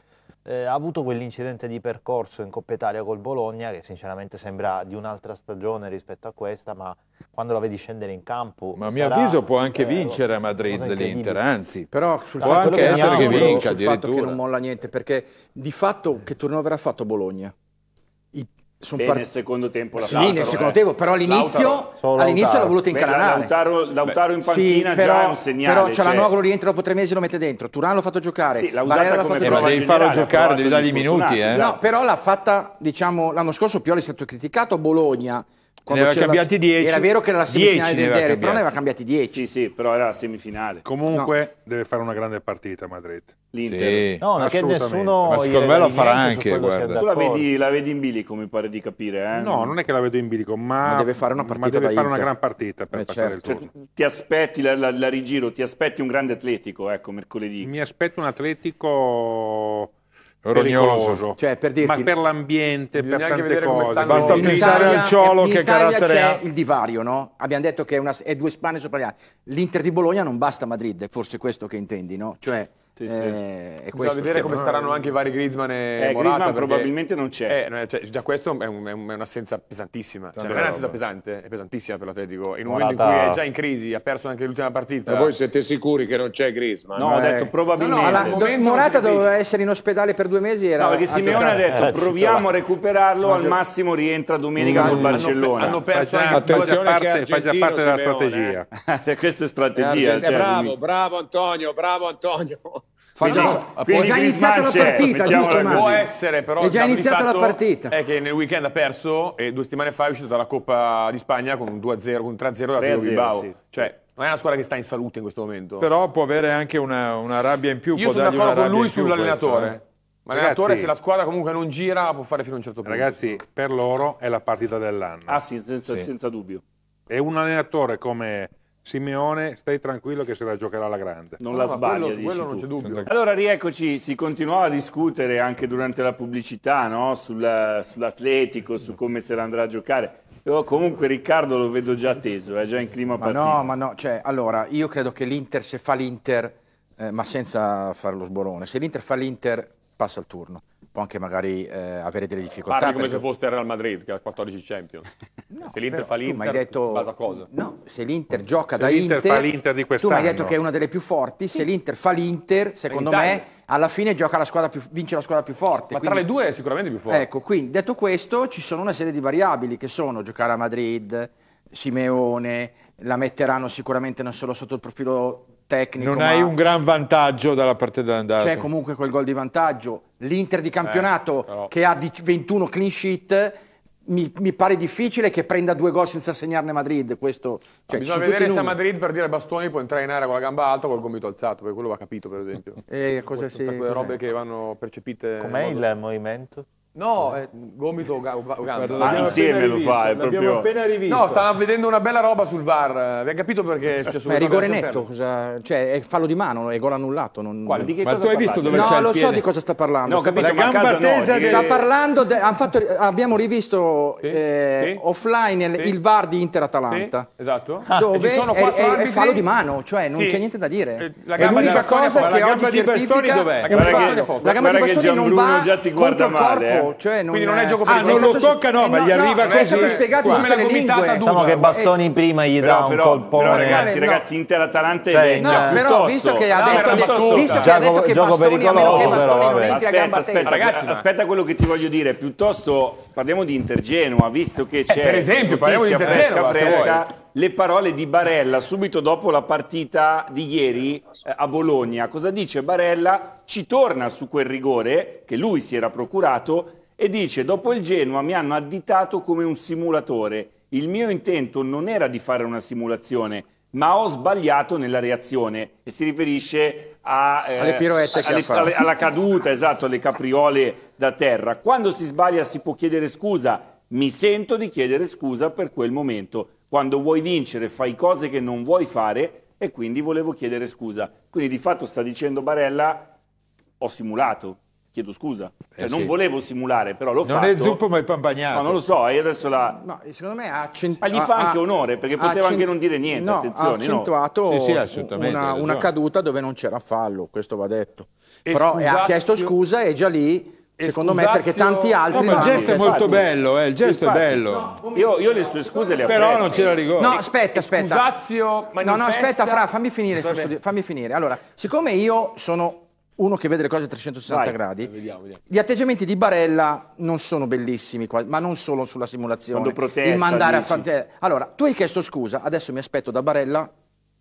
Eh, ha avuto quell'incidente di percorso in Coppa Italia col Bologna che sinceramente sembra di un'altra stagione rispetto a questa, ma quando la vedi scendere in campo... Ma a mio avviso può anche eh, vincere a Madrid l'Inter, anzi, però sul può anche che essere che vinca addirittura. Sul fatto che non molla niente, perché di fatto che turno avrà fatto Bologna? sono e nel secondo tempo la Sì, Lautaro, nel secondo eh. tempo, però all'inizio, all'inizio l'ha voluto incalanare. Lautaro, Lautaro in panchina sì, però, è un segnale. Però c'è Cialanoglu cioè... rientra dopo tre mesi e lo mette dentro. Turan l'ha fatto giocare. Sì, l'ha usata come fatto prova eh, devi farlo giocare, devi dargli i minuti. Eh. No, però l'ha fatta, diciamo, l'anno scorso Pioli è stato criticato a Bologna quando ne aveva cambiati 10. Era vero che era la semifinale del derby, cambiati. però ne aveva cambiati 10. Sì, sì, però era la semifinale. Comunque no. deve fare una grande partita Madrid. L'Inter. Sì. No, perché nessuno Ma secondo me lo farà anche, guarda. Tu la vedi, la vedi, in bilico, mi pare di capire, eh? No, non è che la vedo in bilico, ma, ma deve fare una partita ma deve fare Inter. una gran partita per eh, certo. il cioè, turno. Cioè, ti aspetti la, la, la rigiro, ti aspetti un grande atletico, ecco, mercoledì. Mi aspetto un atletico rognoso. Cioè, per dirti, Ma per l'ambiente, per tante cose. Basta pensare al ciolo che carattere c'è ha. il divario, no? Abbiamo detto che è, una, è due spanne sopra gli altri. L'Inter di Bologna non basta a Madrid, è forse questo che intendi, no? Cioè, sì, sì. Eh, Bisogna vedere come staranno anche i vari Griezmann e eh, Morata. Griezmann probabilmente non c'è. Eh, cioè, già questo è, un, è, un'assenza pesantissima. Cioè, non è un'assenza pesante, è pesantissima per l'Atletico. In un Morata... momento in cui è già in crisi, ha perso anche l'ultima partita. Ma voi siete sicuri che non c'è Griezmann? No, eh. ho detto eh. probabilmente. No, no, alla, Morata doveva essere in ospedale per due mesi. Era... No, perché Simeone ha detto eh, proviamo a recuperarlo, al massimo rientra domenica col Barcellona. Hanno perso anche Attenzione che fa già parte della strategia. Eh. Cioè, questa è strategia. Cioè, bravo, bravo Antonio, bravo Antonio. Fa già, no, è già iniziata la partita, giusto Masi? Può essere, però è già iniziata la partita. È che nel weekend ha perso e due settimane fa è uscito dalla Coppa di Spagna con un 2-0, con un 3-0 da Tiro Bilbao. Sì. Cioè, non è una squadra che sta in salute in questo momento. Però può avere anche una, una rabbia in più. Io sono d'accordo con lui sull'allenatore. Ma l'allenatore, se la squadra comunque non gira, può fare fino a un certo punto. Ragazzi, per loro è la partita dell'anno. Ah sì, senza, sì. senza dubbio. E un allenatore come Simeone, stai tranquillo che se la giocherà la grande. Non no, la sbaglia, quello, quello non c'è dubbio. Allora rieccoci, si continuava a discutere anche durante la pubblicità no? Sulla, sull'Atletico, su come se la andrà a giocare. Io comunque Riccardo lo vedo già teso, è già in clima partita. no, ma no, cioè, allora, io credo che l'Inter, se fa l'Inter, eh, ma senza fare lo sborone, se l'Inter fa l'Inter passa il turno può anche magari eh, avere delle difficoltà. Parli come perché... se fosse il Real Madrid che ha 14 Champions. no, se l'Inter fa l'Inter, detto, basa cosa? No, se l'Inter gioca se da l'Inter Inter, fa l'Inter di quest'anno. tu mi hai detto che è una delle più forti, se l'Inter fa l'Inter, secondo me alla fine gioca la squadra più, vince la squadra più forte. Ma quindi... tra le due è sicuramente più forte. Ecco, quindi detto questo ci sono una serie di variabili che sono giocare a Madrid, Simeone, la metteranno sicuramente non solo sotto il profilo tecnico. Non hai un gran vantaggio dalla parte dell'andata. C'è comunque quel gol di vantaggio. L'Inter di campionato eh, però... che ha 21 clean sheet mi, mi, pare difficile che prenda due gol senza segnarne Madrid. Questo, cioè, ah, bisogna vedere se a Madrid per dire Bastoni può entrare in aria con la gamba alta o col gomito alzato, perché quello va capito, per esempio. E eh, cosa si, quelle robe che vanno percepite. Com'è modo... il movimento? No, eh, gomito o Uganda. insieme lo fa, è L'abbiamo appena rivisto. No, stava vedendo una bella roba sul VAR. Vi eh, ha capito perché è Ma è rigore netto, cosa- cioè è fallo di mano, è gol annullato. Non... Quale? Di che Ma cosa tu hai visto dove c'è No, lo so di cosa sta parlando. No, sta capito, La gamba casa no. tesa Sta parlando, de- fatto- abbiamo rivisto eh, sì, offline il, sì. il VAR di Inter-Atalanta. Esatto. Dove ah, E ci sono è, quattro è- è fallo di mano, cioè non Sì. c'è niente da dire. Eh, la È gamba l'unica della Bastonia cosa qua. La gamba di Bastoni dov'è? La gamba di Bastoni non va già ti guarda contro il eh. corpo cioè non, quindi non è gioco per ah, non lo tocca no, eh, ma gli no, arriva no, così. È stato spiegato in tutte le lingue. Diciamo che Bastoni eh, prima gli dà un colpone. Ragazzi, ragazzi, Inter Atalanta e cioè, No, però visto che ha ah, detto che Bastoni a meno che Bastoni non entri a gamba tesa. Aspetta quello che ti voglio dire, piuttosto parliamo di Inter Genoa, visto che eh, c'è Per esempio, parliamo di Inter Genoa, fresca le parole di Barella subito dopo la partita di ieri eh, a Bologna. Cosa dice Barella? Ci torna su quel rigore che lui si era procurato e dice dopo il Genoa mi hanno additato come un simulatore. Il mio intento non era di fare una simulazione, ma ho sbagliato nella reazione e si riferisce a, eh, alle piroette alle, alle, alla caduta, esatto, alle capriole da terra. Quando si sbaglia si può chiedere scusa mi sento di chiedere scusa per quel momento. Quando vuoi vincere fai cose che non vuoi fare e quindi volevo chiedere scusa. Quindi di fatto sta dicendo Barella, ho simulato, chiedo scusa. Eh, cioè, eh sì. non volevo simulare, però l'ho non fatto. Non è zuppo ma è pampagnato. No, non lo so, io adesso la... No, secondo me ha accentuato... Ma gli fa anche onore, perché poteva anche non dire niente, no, attenzione. ha accentuato no. sì, sì, una, una, caduta dove non c'era fallo, questo va detto. però eh, scusazio... ha chiesto scusa e già lì Secondo me, perché tanti altri. No, ma il gesto è molto bello, eh, il gesto Infatti, è bello. No, io, io, le sue scuse le apprezzo. Però non c'era rigore. No, aspetta, aspetta. Scusazio, No, no, aspetta, Fra, fammi finire. Questo, fammi finire. Allora, siccome io sono uno che vede le cose a 360 Vai, gradi, vediamo, vediamo. gli atteggiamenti di Barella non sono bellissimi, ma non solo sulla simulazione. Quando protesta, il mandare dici. a fante... Cioè, allora, tu hai chiesto scusa, adesso mi aspetto da Barella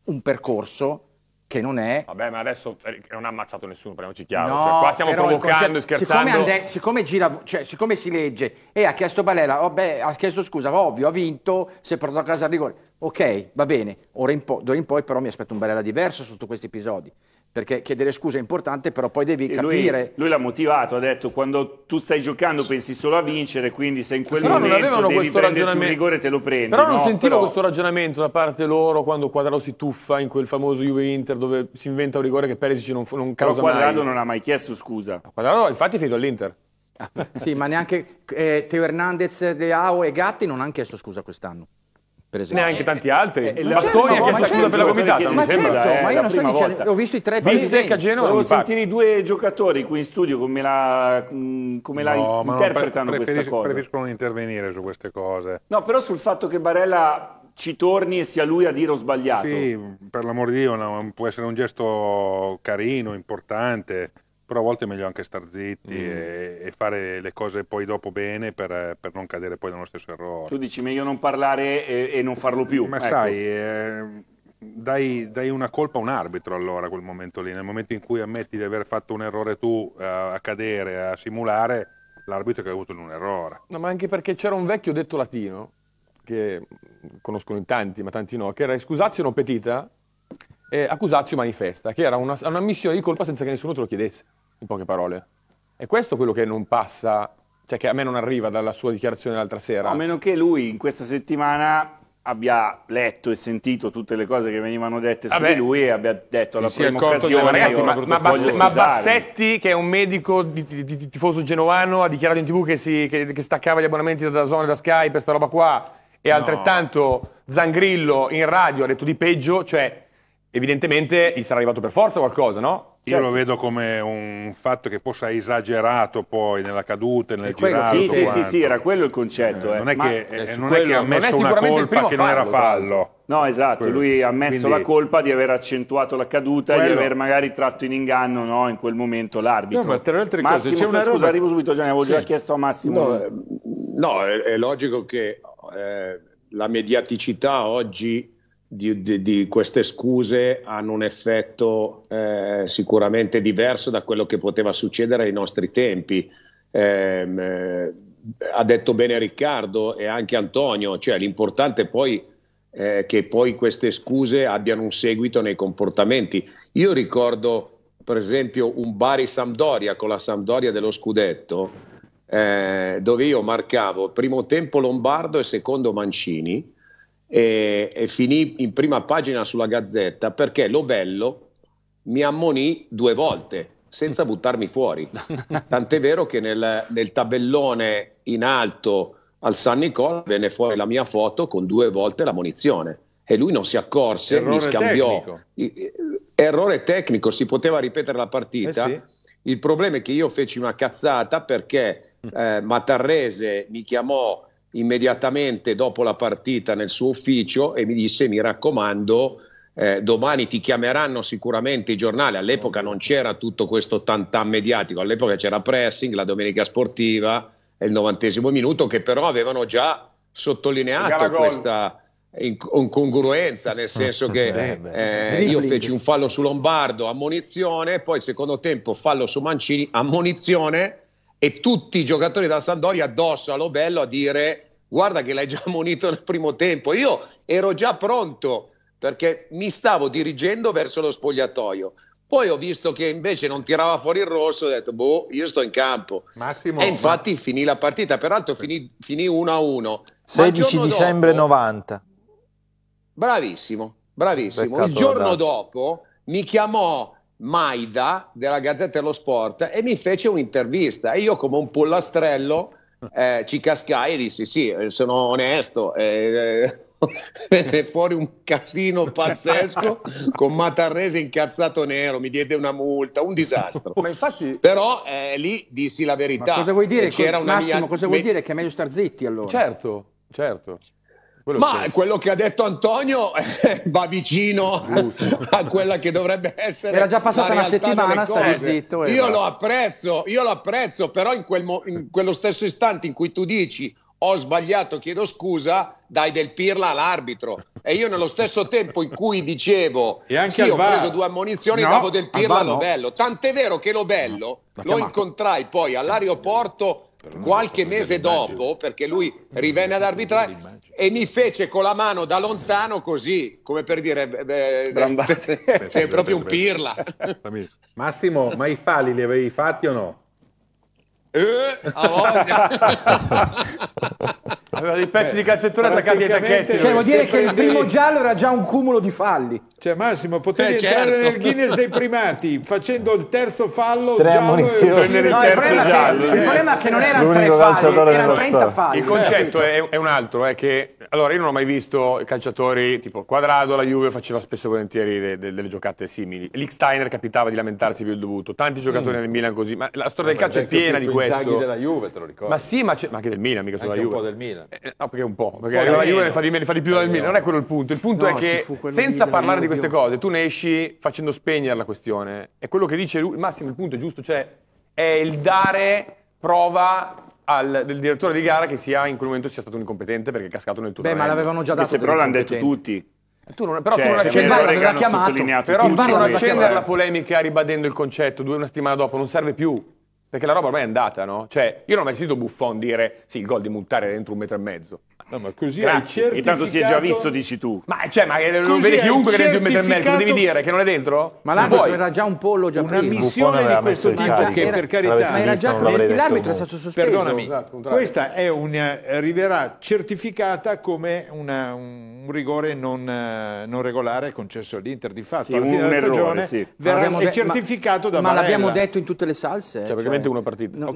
un percorso che non è... Vabbè, ma adesso eh, non ha ammazzato nessuno, parliamoci chiaro. No, cioè, qua stiamo provocando, concetto, scherzando. Siccome, Ande, siccome, gira, cioè, siccome si legge e eh, ha chiesto Barella, oh beh, ha chiesto scusa, ovvio, ha vinto, si è portato a casa il rigore. Ok, va bene, d'ora in, po in poi però mi aspetto un Barella diverso sotto questi episodi perché chiedere scusa è importante, però poi devi sì, capire. Lui, lui, l'ha motivato, ha detto quando tu stai giocando pensi solo a vincere, quindi se in quel però momento non devi prenderti un rigore te lo prendi. Però non no? sentivo però... questo ragionamento da parte loro quando Quadrado si tuffa in quel famoso Juve-Inter dove si inventa un rigore che Perisic non, non causa però Quadrado mai. non ha mai chiesto scusa. Quadrado infatti è finito all'Inter. sì, ma neanche eh, Teo Hernandez, Leao e Gatti non hanno chiesto scusa quest'anno per esempio. Neanche eh, tanti eh, altri. Eh, eh la certo, Storia che si accusa per la gomitata, non sembra. Certo, ma io non sto dicendo, ho visto i tre Bissec a Genova. Volevo sentire i due giocatori qui in studio come la, mm, come la interpretano questa cosa. Preferiscono intervenire su queste cose. No, però sul fatto che Barella ci torni e sia lui a dire ho sbagliato. Sì, per l'amor di Dio, no, può essere un gesto carino, importante però a volte è meglio anche star zitti mm. e, e, fare le cose poi dopo bene per, per, non cadere poi nello stesso errore. Tu dici meglio non parlare e, e non farlo più. Ma ecco. sai, eh, dai, dai, una colpa a un arbitro allora quel momento lì, nel momento in cui ammetti di aver fatto un errore tu a, eh, a cadere, a simulare, l'arbitro che ha avuto un errore. No, ma anche perché c'era un vecchio detto latino, che conoscono in tanti, ma tanti no, che era scusatio non petita, eh, accusatio manifesta, che era una, una missione di colpa senza che nessuno te lo chiedesse, in poche parole. E questo è quello che non passa, cioè che a me non arriva dalla sua dichiarazione l'altra sera. A meno che lui in questa settimana abbia letto e sentito tutte le cose che venivano dette Vabbè, su di lui e abbia detto alla sì, prima occasione ma, ragazzi, ma, ma, Bass ma, Bassetti che è un medico di, di, di, tifoso genovano ha dichiarato in tv che, si, che, che staccava gli abbonamenti da Zone da Skype, per roba qua e no. altrettanto Zangrillo in radio ha detto di peggio cioè evidentemente gli sarà arrivato per forza qualcosa, no? Io certo. lo vedo come un fatto che possa ha esagerato poi nella caduta, nel quello, girato. Sì, sì, sì, sì, era quello il concetto. Eh, eh. Non, è che, eh, eh non è, che, ha messo una colpa che non era fallo. No, esatto, quello. lui ha messo Quindi... la colpa di aver accentuato la caduta e di aver magari tratto in inganno no, in quel momento l'arbitro. No, ma tra le altre Massimo, cose, c'è una scusa, roba... arrivo subito Gianni, avevo sì. già chiesto a Massimo. No, eh, no è, è, logico che eh, la mediaticità oggi di, di, di, queste scuse hanno un effetto eh, sicuramente diverso da quello che poteva succedere ai nostri tempi. Ehm, eh, ha detto bene Riccardo e anche Antonio, cioè l'importante è poi eh, che poi queste scuse abbiano un seguito nei comportamenti. Io ricordo per esempio un Bari Sampdoria con la Sampdoria dello Scudetto, eh, dove io marcavo primo tempo Lombardo e secondo Mancini e, e finì in prima pagina sulla Gazzetta perché Lobello mi ammonì due volte senza buttarmi fuori. Tant'è vero che nel, nel tabellone in alto al San Nicola venne fuori la mia foto con due volte la munizione e lui non si accorse, errore mi scambiò. Tecnico. Errore tecnico, si poteva ripetere la partita. Eh sì. Il problema è che io feci una cazzata perché eh, Matarrese mi chiamò immediatamente dopo la partita nel suo ufficio e mi disse mi raccomando eh, domani ti chiameranno sicuramente i giornali all'epoca non c'era tutto questo tantan mediatico all'epoca c'era pressing la domenica sportiva e il novantesimo minuto che però avevano già sottolineato questa incongruenza nel senso che eh, io feci un fallo su Lombardo ammonizione poi secondo tempo fallo su Mancini ammonizione e tutti i giocatori della Sampdoria addosso a Lobello a dire guarda che l'hai già munito nel primo tempo. Io ero già pronto perché mi stavo dirigendo verso lo spogliatoio. Poi ho visto che invece non tirava fuori il rosso, ho detto, boh, io sto in campo. Massimo, e infatti ma... finì la partita, peraltro finì, finì 1-1. 16 dicembre dopo, 90. Bravissimo, bravissimo. Beccato il giorno dopo mi chiamò Maida della Gazzetta dello Sport e mi fece un'intervista e io come un pollastrello eh, ci cascai e dissi sì, eh, sono onesto, eh, venne eh, fuori un casino pazzesco con Matarrese incazzato nero, mi diede una multa, un disastro. Ma infatti... Però eh, lì dissi la verità. Ma cosa vuoi dire? C'era una Massimo, mia... cosa vuoi dire? Che è meglio star zitti allora? Certo, certo. Quello Ma c'è. quello che ha detto Antonio eh, va vicino ah, a quella che dovrebbe essere. Era già passata una settimana, stai zitto. Eh, io va. lo apprezzo, io lo apprezzo, però in, quel mo- in quello stesso istante in cui tu dici ho sbagliato, chiedo scusa, dai del pirla all'arbitro. E io nello stesso tempo in cui dicevo e anche sì, ho preso due ammonizioni, no, davo del pirla a Lovello. No. Tant'è vero che Lobello no, lo incontrai poi all'aeroporto qualche mese dopo, perché lui rivenne ad arbitrare e mi fece con la mano da lontano così, come per dire, eh, beh, beh, sei proprio un pirla. Massimo, ma i fali li avevi fatti o no? Eh, a voglia. Aveva dei pezzi eh, di calzettura attaccati ai tacchetti. Cioè, vuol dire che il primo giallo era già un cumulo di falli. Cioè, Massimo, potevi eh, certo. entrare nel Guinness dei primati facendo il terzo fallo tre giallo e prendere no, il terzo il giallo. Che, il problema è che non erano tre falli, erano 30 stato. falli. Il concetto è, è, un altro, è che... Allora, io non ho mai visto calciatori tipo Quadrado, la Juve faceva spesso e volentieri delle, delle, delle giocate simili. Steiner capitava di lamentarsi più il dovuto. Tanti giocatori mm. nel Milan così, ma la storia ma del calcio è certo, piena di questo. Ma della Juve, te lo ricordo. Ma sì, ma, ma anche del Milan, mica solo la Juve. un po' del Milan. Eh, no, perché un po', perché la Juve ne fa, di, ne fa di più dal Milan, non è quello il punto. Il punto no, è che senza parlare di queste cose, tu ne esci facendo spegnere la questione. E quello che dice lui, Massimo, il punto è giusto, cioè è il dare prova al, del direttore di gara che sia in quel momento sia stato un incompetente perché è cascato nel turno. Beh, ma l'avevano già dato. Se però l'hanno detto tutti. Eh, tu non, però cioè, tu non accendi, l'aveva chiamato, però non cioè. accendere la polemica ribadendo il concetto due una settimana dopo, non serve più. Perché la roba ormai è andata, no? Cioè, io non ho mai sentito Buffon dire, sì, il gol di multare dentro un metro e mezzo. No, ma così Grazie. hai certificato... Intanto si è già visto, dici tu. Ma, cioè, ma lo vede chiunque certificato... che deve mettere il merito, devi dire che non è dentro? Ma l'arbitro era già un pollo già Una missione di questo tipo che, per carità... Ma era già... L'arbitro è stato sospeso. Perdonami, esatto, questa è una... arriverà eh, certificata come una, un rigore non, eh, non, regolare concesso all'Inter, di fatto. Sì, Alla fine della stagione sì. verrà è certificato ma, da ma Marella. Ma l'abbiamo detto in tutte le salse. Cioè, praticamente cioè, una partita. Però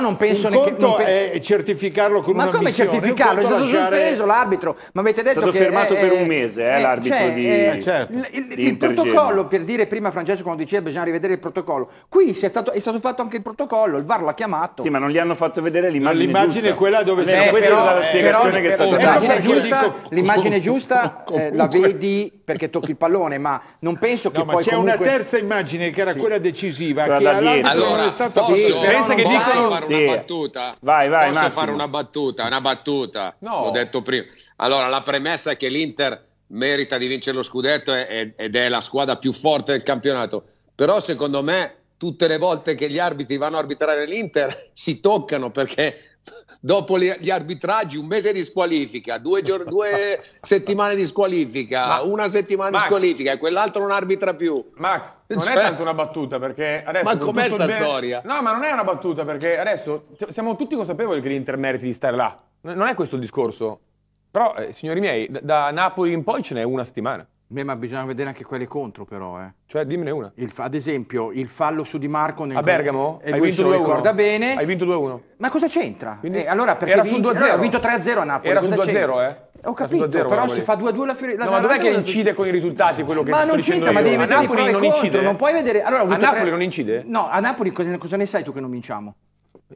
non penso... neanche... Un conto è certificarlo con una missione modificarlo, è stato sospeso l'arbitro, ma avete detto che... È stato fermato è, per un mese eh, eh, l'arbitro cioè, di, eh, certo. di, di Il protocollo, per dire prima Francesco quando diceva bisogna rivedere il protocollo, qui è stato, è stato, fatto anche il protocollo, il VAR l'ha chiamato. Sì, ma non gli hanno fatto vedere l'immagine L'immagine giusta. è quella dove... Eh, questa però, è la eh, spiegazione che è stata data. L'immagine giusta eh, la vedi perché tocchi il pallone, ma non penso che poi c'è una terza immagine che era quella decisiva, che allora, è stata... Pensa che dicono... Vai, vai, Posso fare una battuta, una battuta battuta, no. l'ho detto prima. Allora, la premessa è che l'Inter merita di vincere lo scudetto ed è la squadra più forte del campionato. Però secondo me tutte le volte che gli arbitri vanno a arbitrare l'Inter si toccano perché dopo gli arbitraggi un mese di squalifica, due, gior- due settimane di squalifica, Max, una settimana Max, di squalifica e quell'altro non arbitra più. Max, non cioè, è tanto una battuta perché adesso... Ma com'è sta de- storia? No, ma non è una battuta perché adesso siamo tutti consapevoli che l'Inter meriti di stare là. Non è questo il discorso. Però, eh, signori miei, da, da Napoli in poi ce n'è una settimana. Beh, ma bisogna vedere anche quelle contro, però. Eh. Cioè, dimmene una. Il, ad esempio, il fallo su Di Marco nel a Bergamo? E hai vinto 2 ricorda bene. Hai vinto 2-1. Ma cosa c'entra? Quindi, eh, allora, perché vinto, sul 2-0. Allora, ho vinto 3-0 a Napoli. Era sul 2-0, eh? Ho capito, però si fa 2-2 la fine. No, ma dov'è che incide con i risultati quello che ma non c'entra, ma devi vedere Napoli non incide. Non puoi vedere. Allora, a Napoli non incide? No, a Napoli cosa ne sai tu che non vinciamo?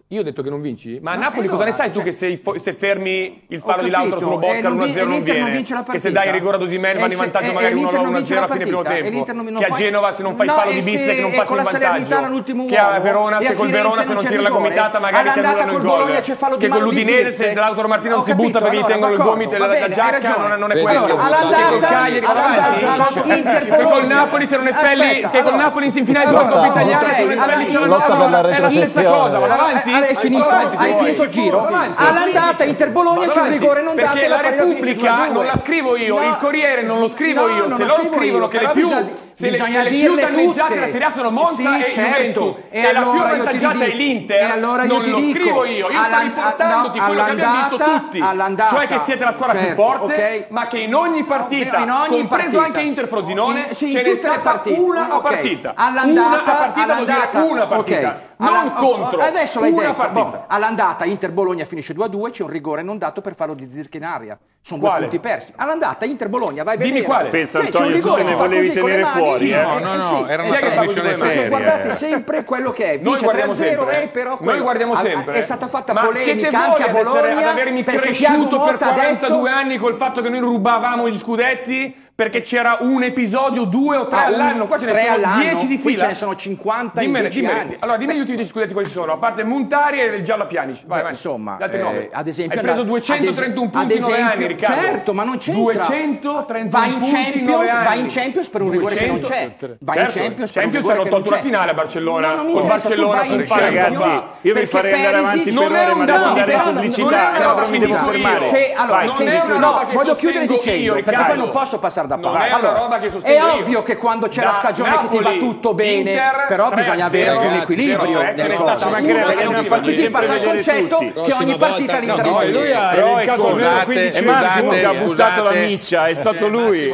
Io ho detto che non vinci? Ma a Napoli allora, eh, cosa ne sai cioè, tu che se, se fermi il fallo di Lautaro sulla bocca eh, l'1-0 non, non viene? Non la che se dai rigore ad Osimene eh, vanno in vantaggio magari 1-0 a fine primo tempo? Non, che a Genova se non fai il no, di Bisse che non passi in vantaggio? Che a Verona se col Verona se non tiri la gomitata magari ti annullano il gol? Che con l'Udinese se Lautaro Martino non si butta perché gli tengono il gomito e la giacca non è quello. Che con Cagliari Che col Napoli se non espelli che col Napoli in semifinale sulla Coppa Italiana se non espelli c'è la è la stessa cosa, va avanti avanti. Hai, hai, finito, avanti, hai finito, il giro. Avanti. All'andata Inter Bologna c'è un rigore non dato. Perché la Repubblica non la scrivo io, il Corriere non lo scrivo io, se lo scrivono che le più se bisogna le, dirle le più danneggiate della Serie A sono Monza sì, e certo. Juventus e, e allora la più avvantaggiata è l'Inter e allora io non ti lo dico, scrivo io io sto riportandoti quello che abbiamo visto tutti cioè che siete la squadra certo, più forte okay. ma che in ogni partita in ogni compreso partita. anche Inter Frosinone in, sì, in ce n'è stata partite. una okay. partita all'andata una partita all'andata, una partita okay. non oh, contro oh, adesso l'hai una partita all'andata Inter Bologna finisce 2-2 c'è un rigore non dato per farlo di Zirk in aria sono due punti persi all'andata Inter Bologna vai a vedere dimmi quale pensa Antonio tu ne volevi tenere fuori fuori. No, eh. no, no, eh, era una eh, trasmissione seria. Guardate sempre quello che è. Vince 3-0 e però Noi guardiamo sempre. È stata fatta ma polemica anche a Bologna ad avermi cresciuto per 42 detto... anni col fatto che noi rubavamo gli scudetti perché c'era un episodio, due o tre ah, all'anno, qua ce ne sono dieci di fila. Qui ce ne sono 50 dimmene, dimmene. Anni. Allora dimmi gli ultimi scudetti quali sono, a parte Montari e il Giallo a Pianici. Vai, Beh, vai. Insomma, eh, ad esempio... Hai preso 231 punti in 9 anni, Riccardo. Certo, ma non c'entra. 231 va in Champions, Vai in Champions per un rigore 200, che non c'è. Vai certo. in Champions per Champions un rigore che non c'è. Certo. Champions hanno tolto la finale a Barcellona. con Barcellona per ragazzi, io vi farei andare avanti per ore, ma devo andare in pubblicità. Non mi devo fermare. No, voglio chiudere dicendo, perché poi non posso passare guarda Paolo. Allora, è, è ovvio che quando c'è da la stagione Napoli, che ti va tutto bene, Inter, però bisogna avere anche un equilibrio. Così passa il concetto che ogni partita all'interno lui ha elencato il Massimo che ha buttato la miccia, è stato lui.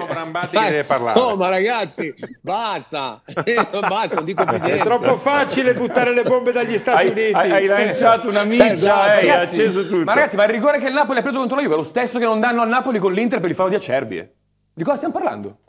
No, ma ragazzi, basta, basta, non dico più È troppo facile buttare le bombe dagli Stati Uniti. Hai lanciato una miccia, hai acceso tutto. Ma ragazzi, ma il rigore che il Napoli ha preso contro la Juve è lo stesso che non danno al Napoli con l'Inter per il fallo di Acerbie. Di cosa stiamo parlando?